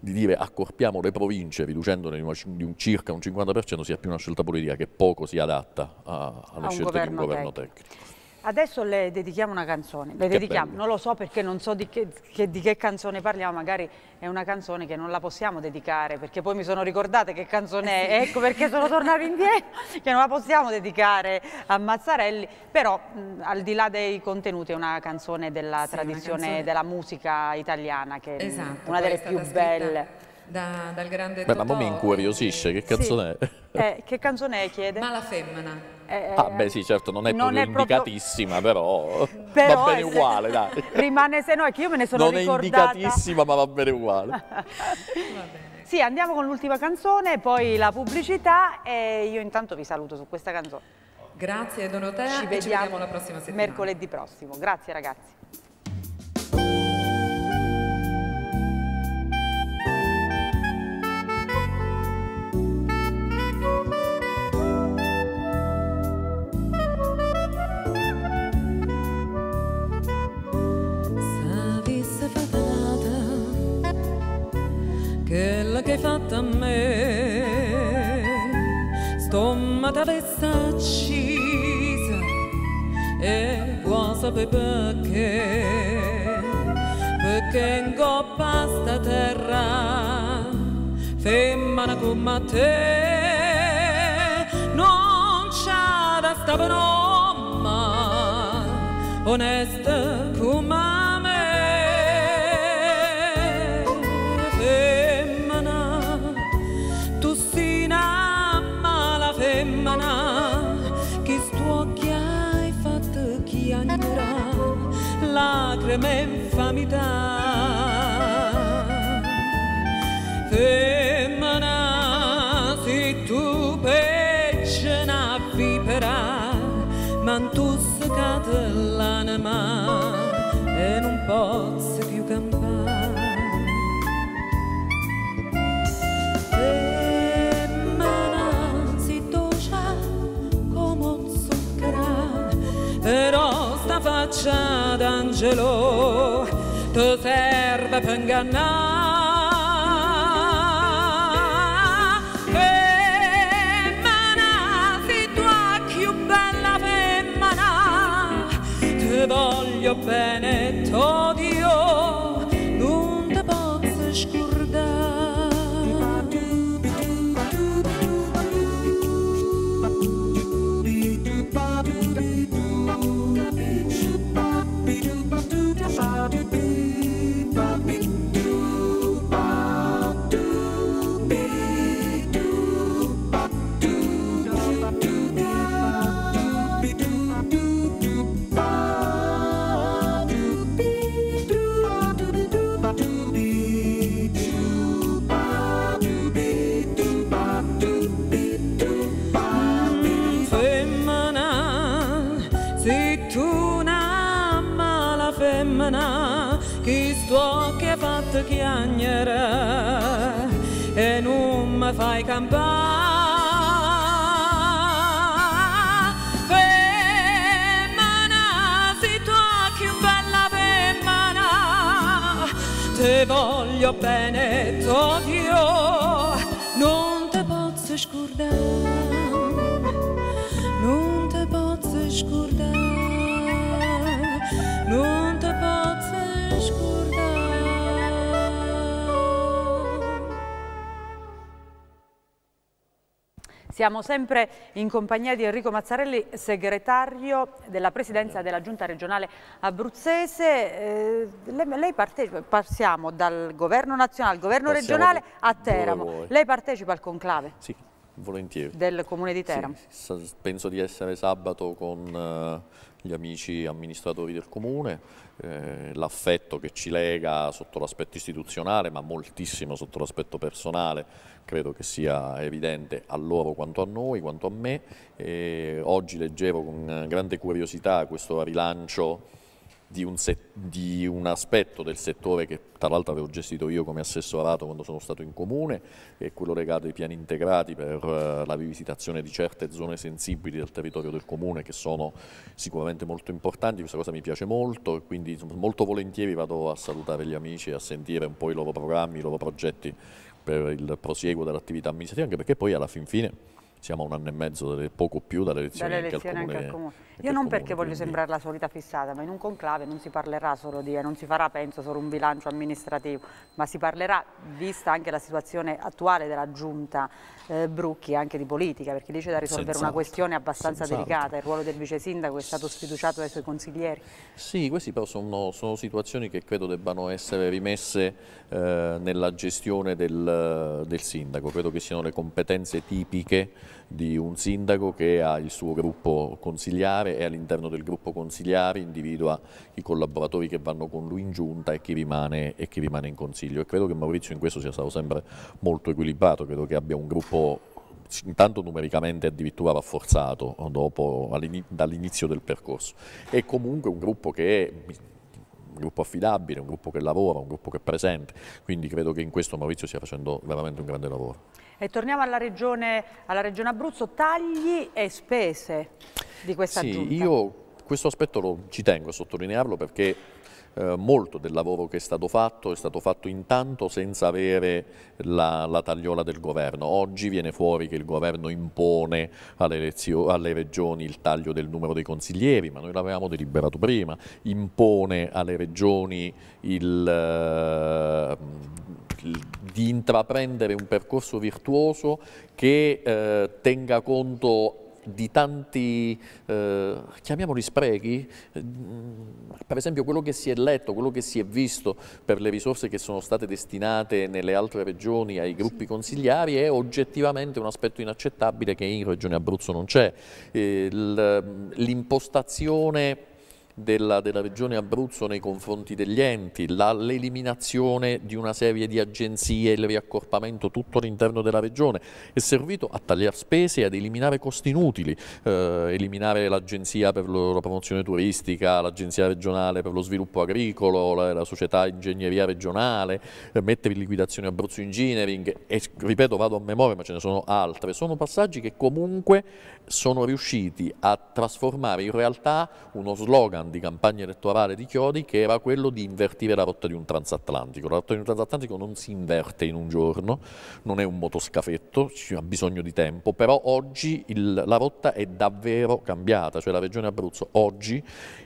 di dire accorpiamo le province riducendone di, una, un circa un 50% sia più una scelta politica che poco si adatta a, alle a scelte di un governo tecnico. Adesso le dedichiamo una canzone, le che dedichiamo, bello. non lo so perché non so di che, che, di che, canzone parliamo, magari è una canzone che non la possiamo dedicare perché poi mi sono ricordata che canzone è, eh ecco perché sono tornata indietro, che non la possiamo dedicare a Mazzarelli, però mh, al di là dei contenuti è una canzone della sì, tradizione canzone... della musica italiana che esatto, è una delle più belle. Da, dal grande Beh, Totò. ma mi incuriosisce, che canzone sì. è? Eh, che canzone è, chiede? Ma la femmina. Eh, eh, ah beh sì, certo, non è non proprio è indicatissima, proprio... però, però, va bene uguale, dai. Rimane se no, è che io me ne sono non ricordata. Non è indicatissima, ma va bene uguale. va bene. Sì, andiamo con l'ultima canzone, poi la pubblicità e io intanto vi saluto su questa canzone. Grazie Dorotea, ci vediamo, ci vediamo la prossima settimana. Mercoledì prossimo, grazie ragazzi. quella che hai fatto a me. Stommata vessacisa e vuoi sapere perché? Perché in coppa sta terra, femmina come te, non c'è da stare broma, onesta come me infamità. Femmina, se tu pecce na viperà, ma tu seccate l'anima e non posso faccia d'angelo tu serve per ingannare femmana sei tua più bella femmana ti voglio bene mai campare. Femmana, sei tu che bella femmana, te voglio bene, odio, non te posso scordare, non te posso scordare. Siamo sempre in compagnia di Enrico Mazzarelli, segretario della Presidenza della Giunta regionale abruzzese. Eh, lei, partecipa, passiamo dal governo nazionale al governo passiamo regionale a Teramo. Lei partecipa al conclave? Sì, volentieri. Del comune di Teramo? Sì, penso di essere sabato con... Uh, gli amici amministratori del comune, eh, l'affetto che ci lega sotto l'aspetto istituzionale ma moltissimo sotto l'aspetto personale credo che sia evidente a loro quanto a noi, quanto a me. E oggi leggevo con grande curiosità questo rilancio di un, di un, aspetto del settore che tra l'altro avevo gestito io come assessorato quando sono stato in comune, che è quello legato ai piani integrati per eh, la rivisitazione di certe zone sensibili del territorio del comune che sono sicuramente molto importanti, questa cosa mi piace molto e quindi molto volentieri vado a salutare gli amici e a sentire un po' i loro programmi, i loro progetti per il prosieguo dell'attività amministrativa, anche perché poi alla fin fine siamo a un anno e mezzo, poco più, dalle elezioni, dalle anche, al comune, anche al comune. Io non comune, perché voglio quindi... sembrare la solita fissata, ma in un conclave non si parlerà solo di, e eh, non si farà penso solo un bilancio amministrativo, ma si parlerà, vista anche la situazione attuale della giunta eh, Brucchi, anche di politica, perché lì c'è da risolvere una questione abbastanza delicata, il ruolo del vice sindaco è stato sfiduciato dai suoi consiglieri. Sì, queste però sono, sono situazioni che credo debbano essere rimesse eh, nella gestione del, del sindaco, credo che siano le competenze tipiche di un sindaco che ha il suo gruppo consigliare e all'interno del gruppo consigliare individua i collaboratori che vanno con lui in giunta e chi, rimane, e chi rimane in consiglio. E credo che Maurizio in questo sia stato sempre molto equilibrato, credo che abbia un gruppo intanto numericamente addirittura rafforzato dall'inizio del percorso È comunque un gruppo che è un gruppo affidabile, un gruppo che lavora, un gruppo che è presente, quindi credo che in questo Maurizio stia facendo veramente un grande lavoro. E torniamo alla regione, alla regione Abruzzo, tagli e spese di questa sì, giunta. Io questo aspetto lo, ci tengo a sottolinearlo perché eh, molto del lavoro che è stato fatto, è stato fatto intanto senza avere la, la tagliola del governo. Oggi viene fuori che il governo impone alle, alle regioni il taglio del numero dei consiglieri, ma noi l'avevamo deliberato prima, impone alle regioni il... Eh, di intraprendere un percorso virtuoso che eh, tenga conto di tanti, eh, chiamiamoli sprechi, mm, per esempio quello che si è letto, quello che si è visto per le risorse che sono state destinate nelle altre regioni ai gruppi consigliari è oggettivamente un aspetto inaccettabile che in Regione Abruzzo non c'è. Eh, mm, l'impostazione della, della, Regione Abruzzo nei confronti degli enti, l'eliminazione di una serie di agenzie, il riaccorpamento tutto all'interno della Regione, è servito a tagliare spese e ad eliminare costi inutili, eh, eliminare l'agenzia per la promozione turistica, l'agenzia regionale per lo sviluppo agricolo, la, la società ingegneria regionale, eh, mettere in liquidazione Abruzzo Engineering e ripeto vado a memoria ma ce ne sono altre, sono passaggi che comunque sono riusciti a trasformare in realtà uno slogan di campagna elettorale di Chiodi che era quello di invertire la rotta di un transatlantico. La rotta di un transatlantico non si inverte in un giorno, non è un motoscafetto, ci ha bisogno di tempo, però oggi il, la rotta è davvero cambiata, cioè la regione Abruzzo oggi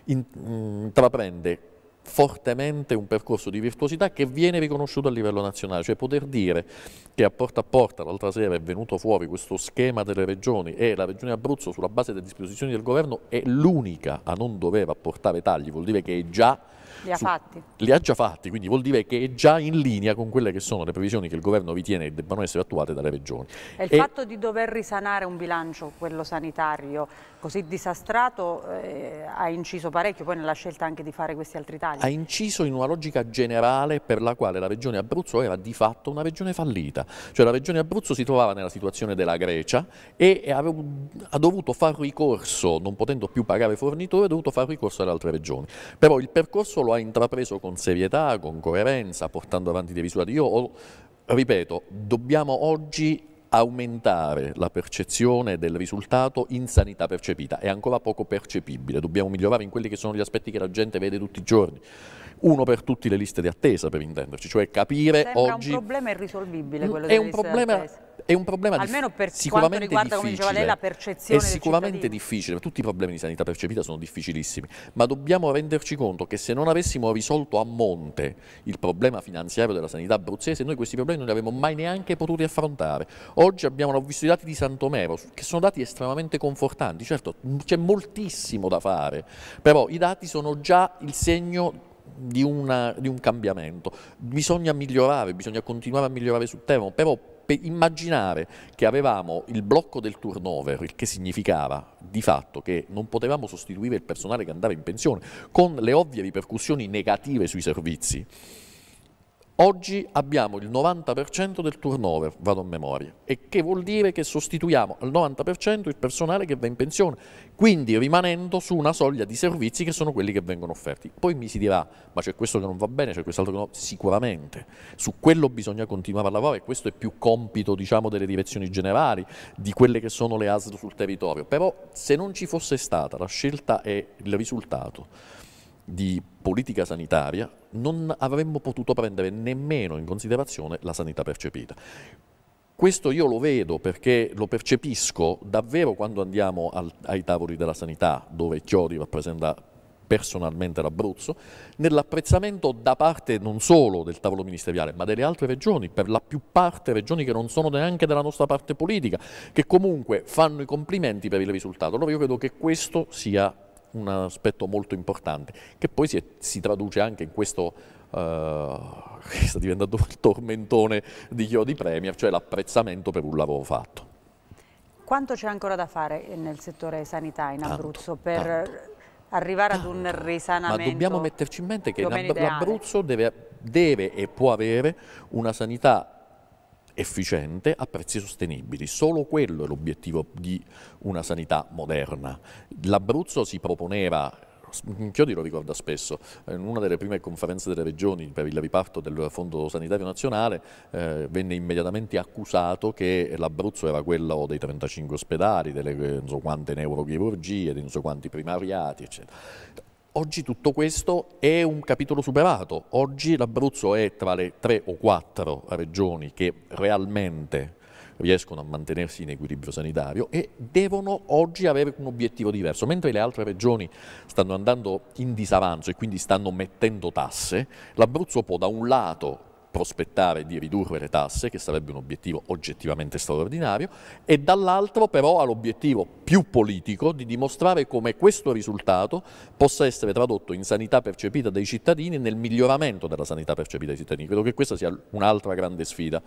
intraprende fortemente un percorso di virtuosità che viene riconosciuto a livello nazionale, cioè poter dire che a porta a porta l'altra sera è venuto fuori questo schema delle regioni e la regione Abruzzo sulla base delle disposizioni del governo è l'unica a non dover apportare tagli, vuol dire che è già li ha fatti. Li ha già fatti, quindi vuol dire che è già in linea con quelle che sono le previsioni che il governo ritiene debbano essere attuate dalle regioni. E il e... fatto di dover risanare un bilancio, quello sanitario, così disastrato, eh, ha inciso parecchio poi nella scelta anche di fare questi altri tagli? Ha inciso in una logica generale per la quale la regione Abruzzo era di fatto una regione fallita. Cioè la regione Abruzzo si trovava nella situazione della Grecia e ha dovuto far ricorso, non potendo più pagare fornitore, ha dovuto far ricorso alle altre regioni. Però il percorso lo ha intrapreso con serietà, con coerenza, portando avanti dei risultati. Io ripeto, dobbiamo oggi aumentare la percezione del risultato in sanità percepita, è ancora poco percepibile, dobbiamo migliorare in quelli che sono gli aspetti che la gente vede tutti i giorni. Uno per tutti le liste di attesa, per intenderci, cioè capire Sembra oggi... È un problema irrisolvibile quello delle liste di attesa è un problema Almeno per sicuramente riguarda, difficile, come diceva lei, la percezione. È sicuramente difficile, tutti i problemi di sanità percepita sono difficilissimi, ma dobbiamo renderci conto che se non avessimo risolto a monte il problema finanziario della sanità abruzzese, noi questi problemi non li avremmo mai neanche potuti affrontare. Oggi abbiamo visto i dati di Santomero, che sono dati estremamente confortanti, certo c'è moltissimo da fare, però i dati sono già il segno di, una, di, un cambiamento. Bisogna migliorare, bisogna continuare a migliorare sul tema, però immaginare che avevamo il blocco del turnover, il che significava di fatto che non potevamo sostituire il personale che andava in pensione, con le ovvie ripercussioni negative sui servizi. Oggi abbiamo il 90% del turnover, vado a memoria, e che vuol dire che sostituiamo al 90% il personale che va in pensione, quindi rimanendo su una soglia di servizi che sono quelli che vengono offerti. Poi mi si dirà, ma c'è questo che non va bene, c'è quest'altro che no, sicuramente, su quello bisogna continuare a lavorare, questo è più compito diciamo, delle direzioni generali, di quelle che sono le ASL sul territorio, però se non ci fosse stata la scelta e il risultato di politica sanitaria non avremmo potuto prendere nemmeno in considerazione la sanità percepita. Questo io lo vedo perché lo percepisco davvero quando andiamo al, ai tavoli della sanità, dove Chiodi rappresenta personalmente l'Abruzzo, nell'apprezzamento da parte non solo del tavolo ministeriale, ma delle altre regioni, per la più parte regioni che non sono neanche della nostra parte politica, che comunque fanno i complimenti per il risultato. Allora io credo che questo sia un aspetto molto importante, che poi si, è, si traduce anche in questo eh, che sta diventando il tormentone di chi di Premier, cioè l'apprezzamento per un lavoro fatto. Quanto c'è ancora da fare eh, nel settore sanità in tanto, Abruzzo per tanto, arrivare tanto. ad un risanamento? Ma dobbiamo metterci in mente che l'Abruzzo deve, deve e può avere una sanità efficiente a prezzi sostenibili. Solo quello è l'obiettivo di una sanità moderna. L'Abruzzo si proponeva Chiodi lo ricorda spesso, in una delle prime conferenze delle regioni per il riparto del Fondo Sanitario Nazionale eh, venne immediatamente accusato che l'Abruzzo era quello dei 35 ospedali, delle eh, non so quante neurochirurgie, dei non so quanti primariati, eccetera Oggi tutto questo è un capitolo superato, oggi l'Abruzzo è tra le tre o quattro regioni che realmente riescono a mantenersi in equilibrio sanitario e devono oggi avere un obiettivo diverso. Mentre le altre regioni stanno andando in disavanzo e quindi stanno mettendo tasse, l'Abruzzo può da un lato prospettare di ridurre le tasse, che sarebbe un obiettivo oggettivamente straordinario, e dall'altro però ha l'obiettivo più politico di dimostrare come questo risultato possa essere tradotto in sanità percepita dai cittadini e nel miglioramento della sanità percepita dai cittadini. Credo che questa sia un'altra grande sfida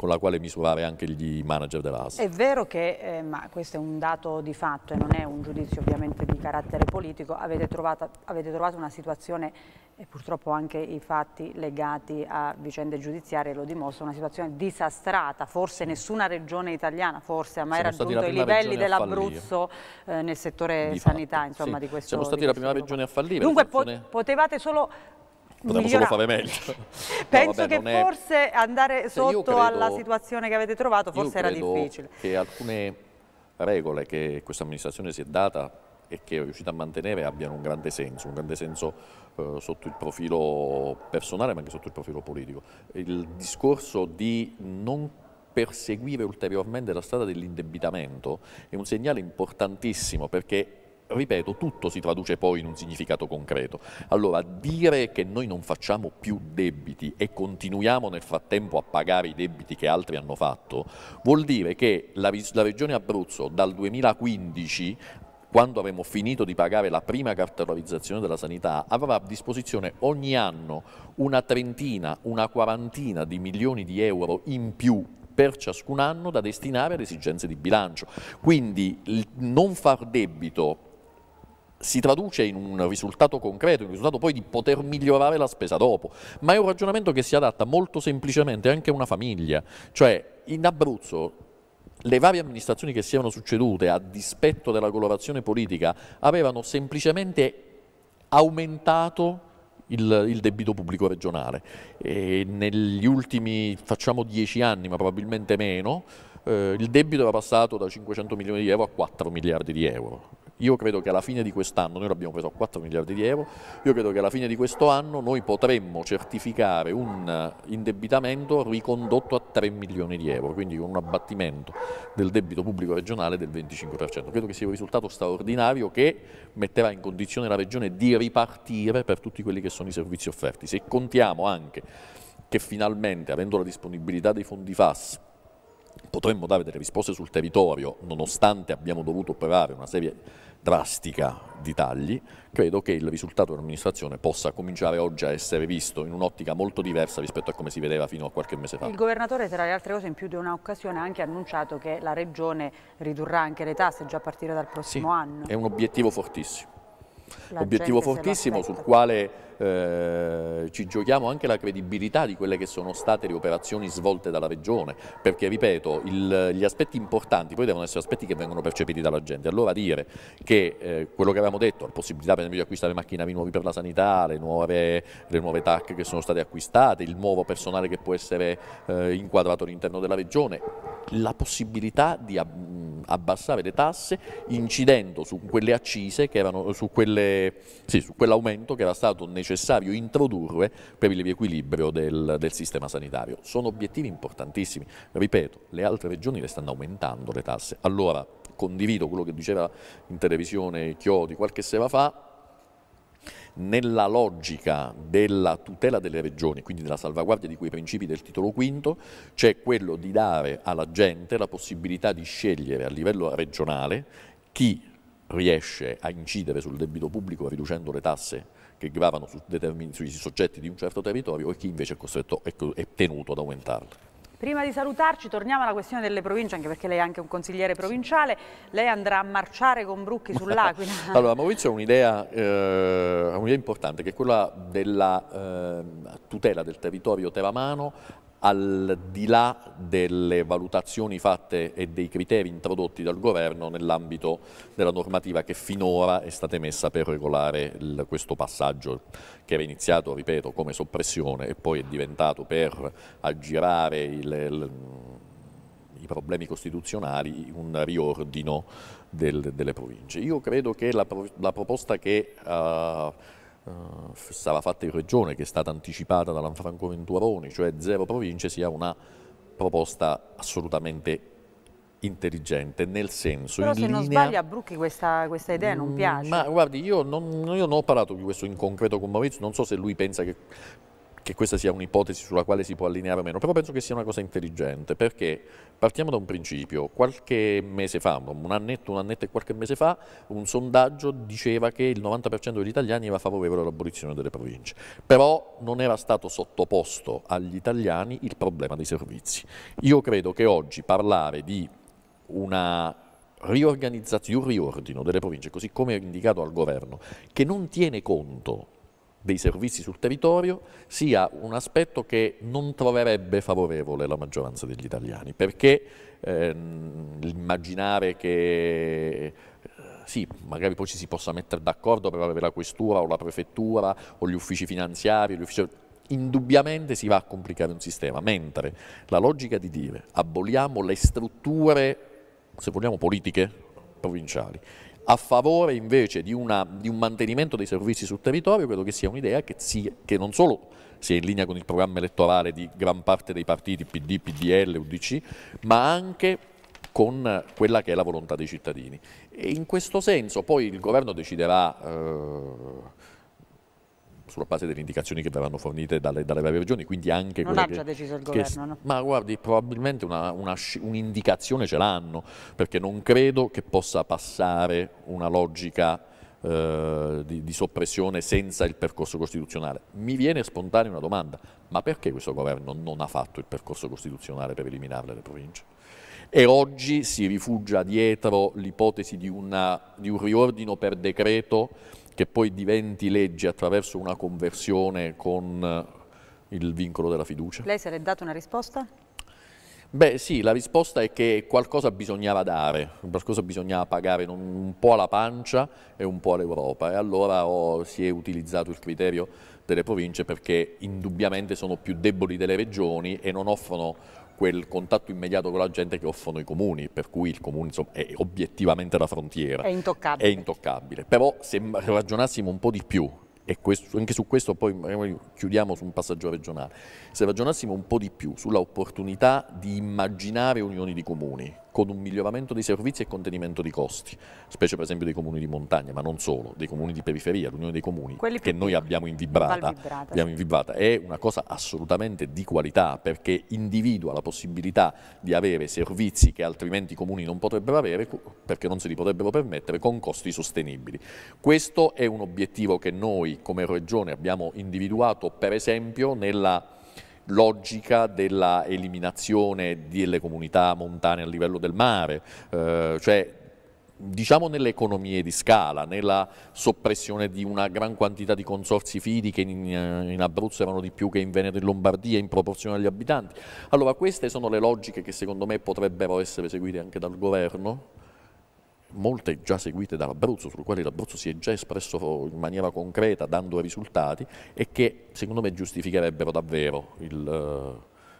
con la quale misurare anche gli manager della È vero che, eh, ma questo è un dato di fatto e non è un giudizio ovviamente di carattere politico, avete, trovata, avete trovato una situazione e purtroppo anche i fatti legati a vicende giudiziarie lo dimostrano, una situazione disastrata, forse nessuna regione italiana, forse ha mai Siamo raggiunto i livelli dell'Abruzzo eh, nel settore di sanità, fatto, insomma, sì. di questo Siamo stati la prima regione a fallire. Dunque po potevate solo potremmo solo fare meglio. Penso no, vabbè, che è... forse andare sotto credo, alla situazione che avete trovato forse era difficile. che alcune regole che questa amministrazione si è data e che è riuscita a mantenere abbiano un grande senso, un grande senso eh, sotto il profilo personale ma anche sotto il profilo politico. Il discorso di non perseguire ulteriormente la strada dell'indebitamento è un segnale importantissimo perché ripeto, tutto si traduce poi in un significato concreto. Allora, dire che noi non facciamo più debiti e continuiamo nel frattempo a pagare i debiti che altri hanno fatto, vuol dire che la, la Regione Abruzzo dal 2015 quando avremo finito di pagare la prima cartolarizzazione della sanità, avrà a disposizione ogni anno una trentina, una quarantina di milioni di euro in più per ciascun anno da destinare alle esigenze di bilancio. Quindi non far debito si traduce in un risultato concreto, in un risultato poi di poter migliorare la spesa dopo, ma è un ragionamento che si adatta molto semplicemente anche a una famiglia, cioè in Abruzzo le varie amministrazioni che si erano succedute a dispetto della colorazione politica avevano semplicemente aumentato il, il, debito pubblico regionale. E negli ultimi, facciamo dieci anni, ma probabilmente meno, eh, il debito era passato da 500 milioni di euro a 4 miliardi di euro. Io credo che alla fine di quest'anno, noi l'abbiamo preso a 4 miliardi di euro, io credo che alla fine di questo anno noi potremmo certificare un eh, indebitamento ricondotto a 3 milioni di euro, quindi con un abbattimento del debito pubblico regionale del 25%. Credo che sia un risultato straordinario che metterà in condizione la Regione di ripartire per tutti quelli che sono i servizi offerti. Se contiamo anche che finalmente, avendo la disponibilità dei fondi FAS, potremmo dare delle risposte sul territorio, nonostante abbiamo dovuto operare una serie di drastica di tagli, credo che il risultato dell'amministrazione possa cominciare oggi a essere visto in un'ottica molto diversa rispetto a come si vedeva fino a qualche mese fa. Il governatore tra le altre cose in più di un'occasione ha anche annunciato che la regione ridurrà anche le tasse già a partire dal prossimo sì, anno. è un obiettivo fortissimo, la obiettivo fortissimo sul quale eh, ci giochiamo anche la credibilità di quelle che sono state le operazioni svolte dalla Regione, perché ripeto, il, gli aspetti importanti poi devono essere aspetti che vengono percepiti dalla gente, allora dire che eh, quello che avevamo detto, la possibilità per esempio di acquistare macchinari nuovi per la sanità, le nuove, le nuove TAC che sono state acquistate, il nuovo personale che può essere eh, inquadrato all'interno della Regione, la possibilità di abbassare le tasse incidendo su quelle accise che erano, su, quelle, sì, su quell'aumento che era stato necessario necessario introdurre per il riequilibrio del, del sistema sanitario. Sono obiettivi importantissimi, ripeto, le altre regioni le stanno aumentando le tasse, allora condivido quello che diceva in televisione Chiodi qualche sera fa, nella logica della tutela delle regioni, quindi della salvaguardia di quei principi del titolo quinto, c'è quello di dare alla gente la possibilità di scegliere a livello regionale chi riesce a incidere sul debito pubblico riducendo le tasse che gravano su sui soggetti di un certo territorio e chi invece è costretto è, è tenuto ad aumentarle. Prima di salutarci torniamo alla questione delle province, anche perché lei è anche un consigliere provinciale, lei andrà a marciare con Brucchi sull'Aquila. allora Maurizio ha un'idea eh, un importante che è quella della eh, tutela del territorio teramano al di là delle valutazioni fatte e dei criteri introdotti dal governo nell'ambito della normativa che finora è stata emessa per regolare il, questo passaggio che era iniziato, ripeto, come soppressione e poi è diventato per aggirare il, il, i problemi costituzionali un riordino del, delle province. Io credo che la, la proposta che... Uh, eh, stava fatta in regione, che è stata anticipata da dall'Anfranco Venturoni, cioè zero province, sia una proposta assolutamente intelligente, nel senso... Però se linea... non sbaglio a Brucchi questa, questa idea non mm, piace. Ma guardi, io non, io non, ho parlato di questo in concreto con Maurizio, non so se lui pensa che che questa sia un'ipotesi sulla quale si può allineare o meno, però penso che sia una cosa intelligente, perché partiamo da un principio, qualche mese fa, un annetto, un annetto e qualche mese fa, un sondaggio diceva che il 90% degli italiani era favorevole all'abolizione delle province, però non era stato sottoposto agli italiani il problema dei servizi. Io credo che oggi parlare di una riorganizzazione, un riordino delle province, così come è indicato al governo, che non tiene conto dei servizi sul territorio sia un aspetto che non troverebbe favorevole la maggioranza degli italiani, perché ehm, immaginare che eh, sì, magari poi ci si possa mettere d'accordo per avere la questura o la prefettura o gli uffici finanziari, gli uffici... indubbiamente si va a complicare un sistema, mentre la logica di dire aboliamo le strutture, se vogliamo, politiche provinciali a favore invece di, una, di, un mantenimento dei servizi sul territorio, credo che sia un'idea che, che, non solo sia in linea con il programma elettorale di gran parte dei partiti PD, PDL, UDC, ma anche con quella che è la volontà dei cittadini. E in questo senso poi il governo deciderà... Eh, sulla base delle indicazioni che verranno fornite dalle, dalle varie regioni, quindi anche non ha già che, deciso il governo, no? Ma guardi, probabilmente un'indicazione ce l'hanno, perché non credo che possa passare una logica eh, di, di, soppressione senza il percorso costituzionale. Mi viene spontanea una domanda, ma perché questo governo non ha fatto il percorso costituzionale per eliminarle le province? E oggi si rifugia dietro l'ipotesi di, di un riordino per decreto che poi diventi legge attraverso una conversione con eh, il vincolo della fiducia? Lei se l'è data una risposta? Beh sì, la risposta è che qualcosa bisognava dare, qualcosa bisognava pagare un po' alla pancia e un po' all'Europa e allora oh, si è utilizzato il criterio delle province perché indubbiamente sono più deboli delle regioni e non offrono quel contatto immediato con la gente che offrono i comuni, per cui il comune insomma, è obiettivamente la frontiera. È intoccabile. È intoccabile. Però se ragionassimo un po' di più, e questo, anche su questo poi chiudiamo su un passaggio regionale, se ragionassimo un po' di più sull'opportunità di immaginare unioni di comuni, con un miglioramento dei servizi e contenimento di costi, specie per esempio dei comuni di montagna, ma non solo, dei comuni di periferia, l'unione dei comuni Quelli che noi abbiamo in, vibrata, abbiamo in vibrata, è una cosa assolutamente di qualità perché individua la possibilità di avere servizi che altrimenti i comuni non potrebbero avere perché non se li potrebbero permettere con costi sostenibili. Questo è un obiettivo che noi come Regione abbiamo individuato per esempio nella logica dell'eliminazione delle comunità montane a livello del mare, eh, cioè diciamo nelle economie di scala, nella soppressione di una gran quantità di consorsi fidi che in, eh, in, Abruzzo erano di più che in Veneto e in Lombardia in proporzione agli abitanti. Allora queste sono le logiche che secondo me potrebbero essere seguite anche dal governo molte già seguite dall'Abruzzo, sul quale l'Abruzzo si è già espresso in maniera concreta, dando risultati e che secondo me giustificherebbero davvero eh,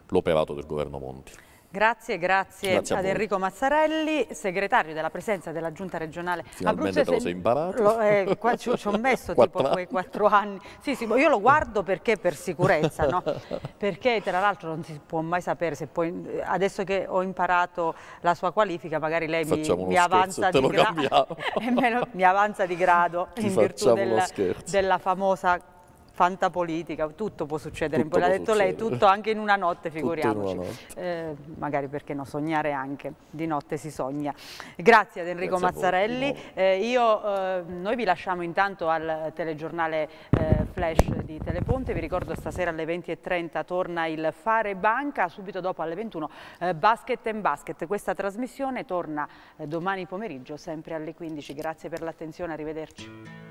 l'operato del governo Monti. Grazie, grazie, grazie ad Enrico Mazzarelli, segretario della presenza della giunta regionale Finalmente Abruzzo. te lo sei imparato. Lo, eh, qua ci, ci, ho messo tipo quei quattro anni. Sì, sì, io lo guardo perché per sicurezza, no? Perché tra l'altro non si può mai sapere se poi, adesso che ho imparato la sua qualifica, magari lei mi, mi, avanza scherzo, mi, avanza di grado in virtù del, della famosa fantapolitica, tutto può succedere, tutto l'ha detto succedere. lei, tutto anche in una notte, figuriamoci. Una notte. Eh, magari perché no, sognare anche, di notte si sogna. Grazie ad Enrico Grazie Mazzarelli, eh, io, eh, noi vi lasciamo intanto al telegiornale eh, Flash di Teleponte, vi ricordo stasera alle 20.30 torna il Fare Banca, subito dopo alle 21 eh, Basket and Basket, questa trasmissione torna eh, domani pomeriggio sempre alle 15, grazie per l'attenzione, arrivederci.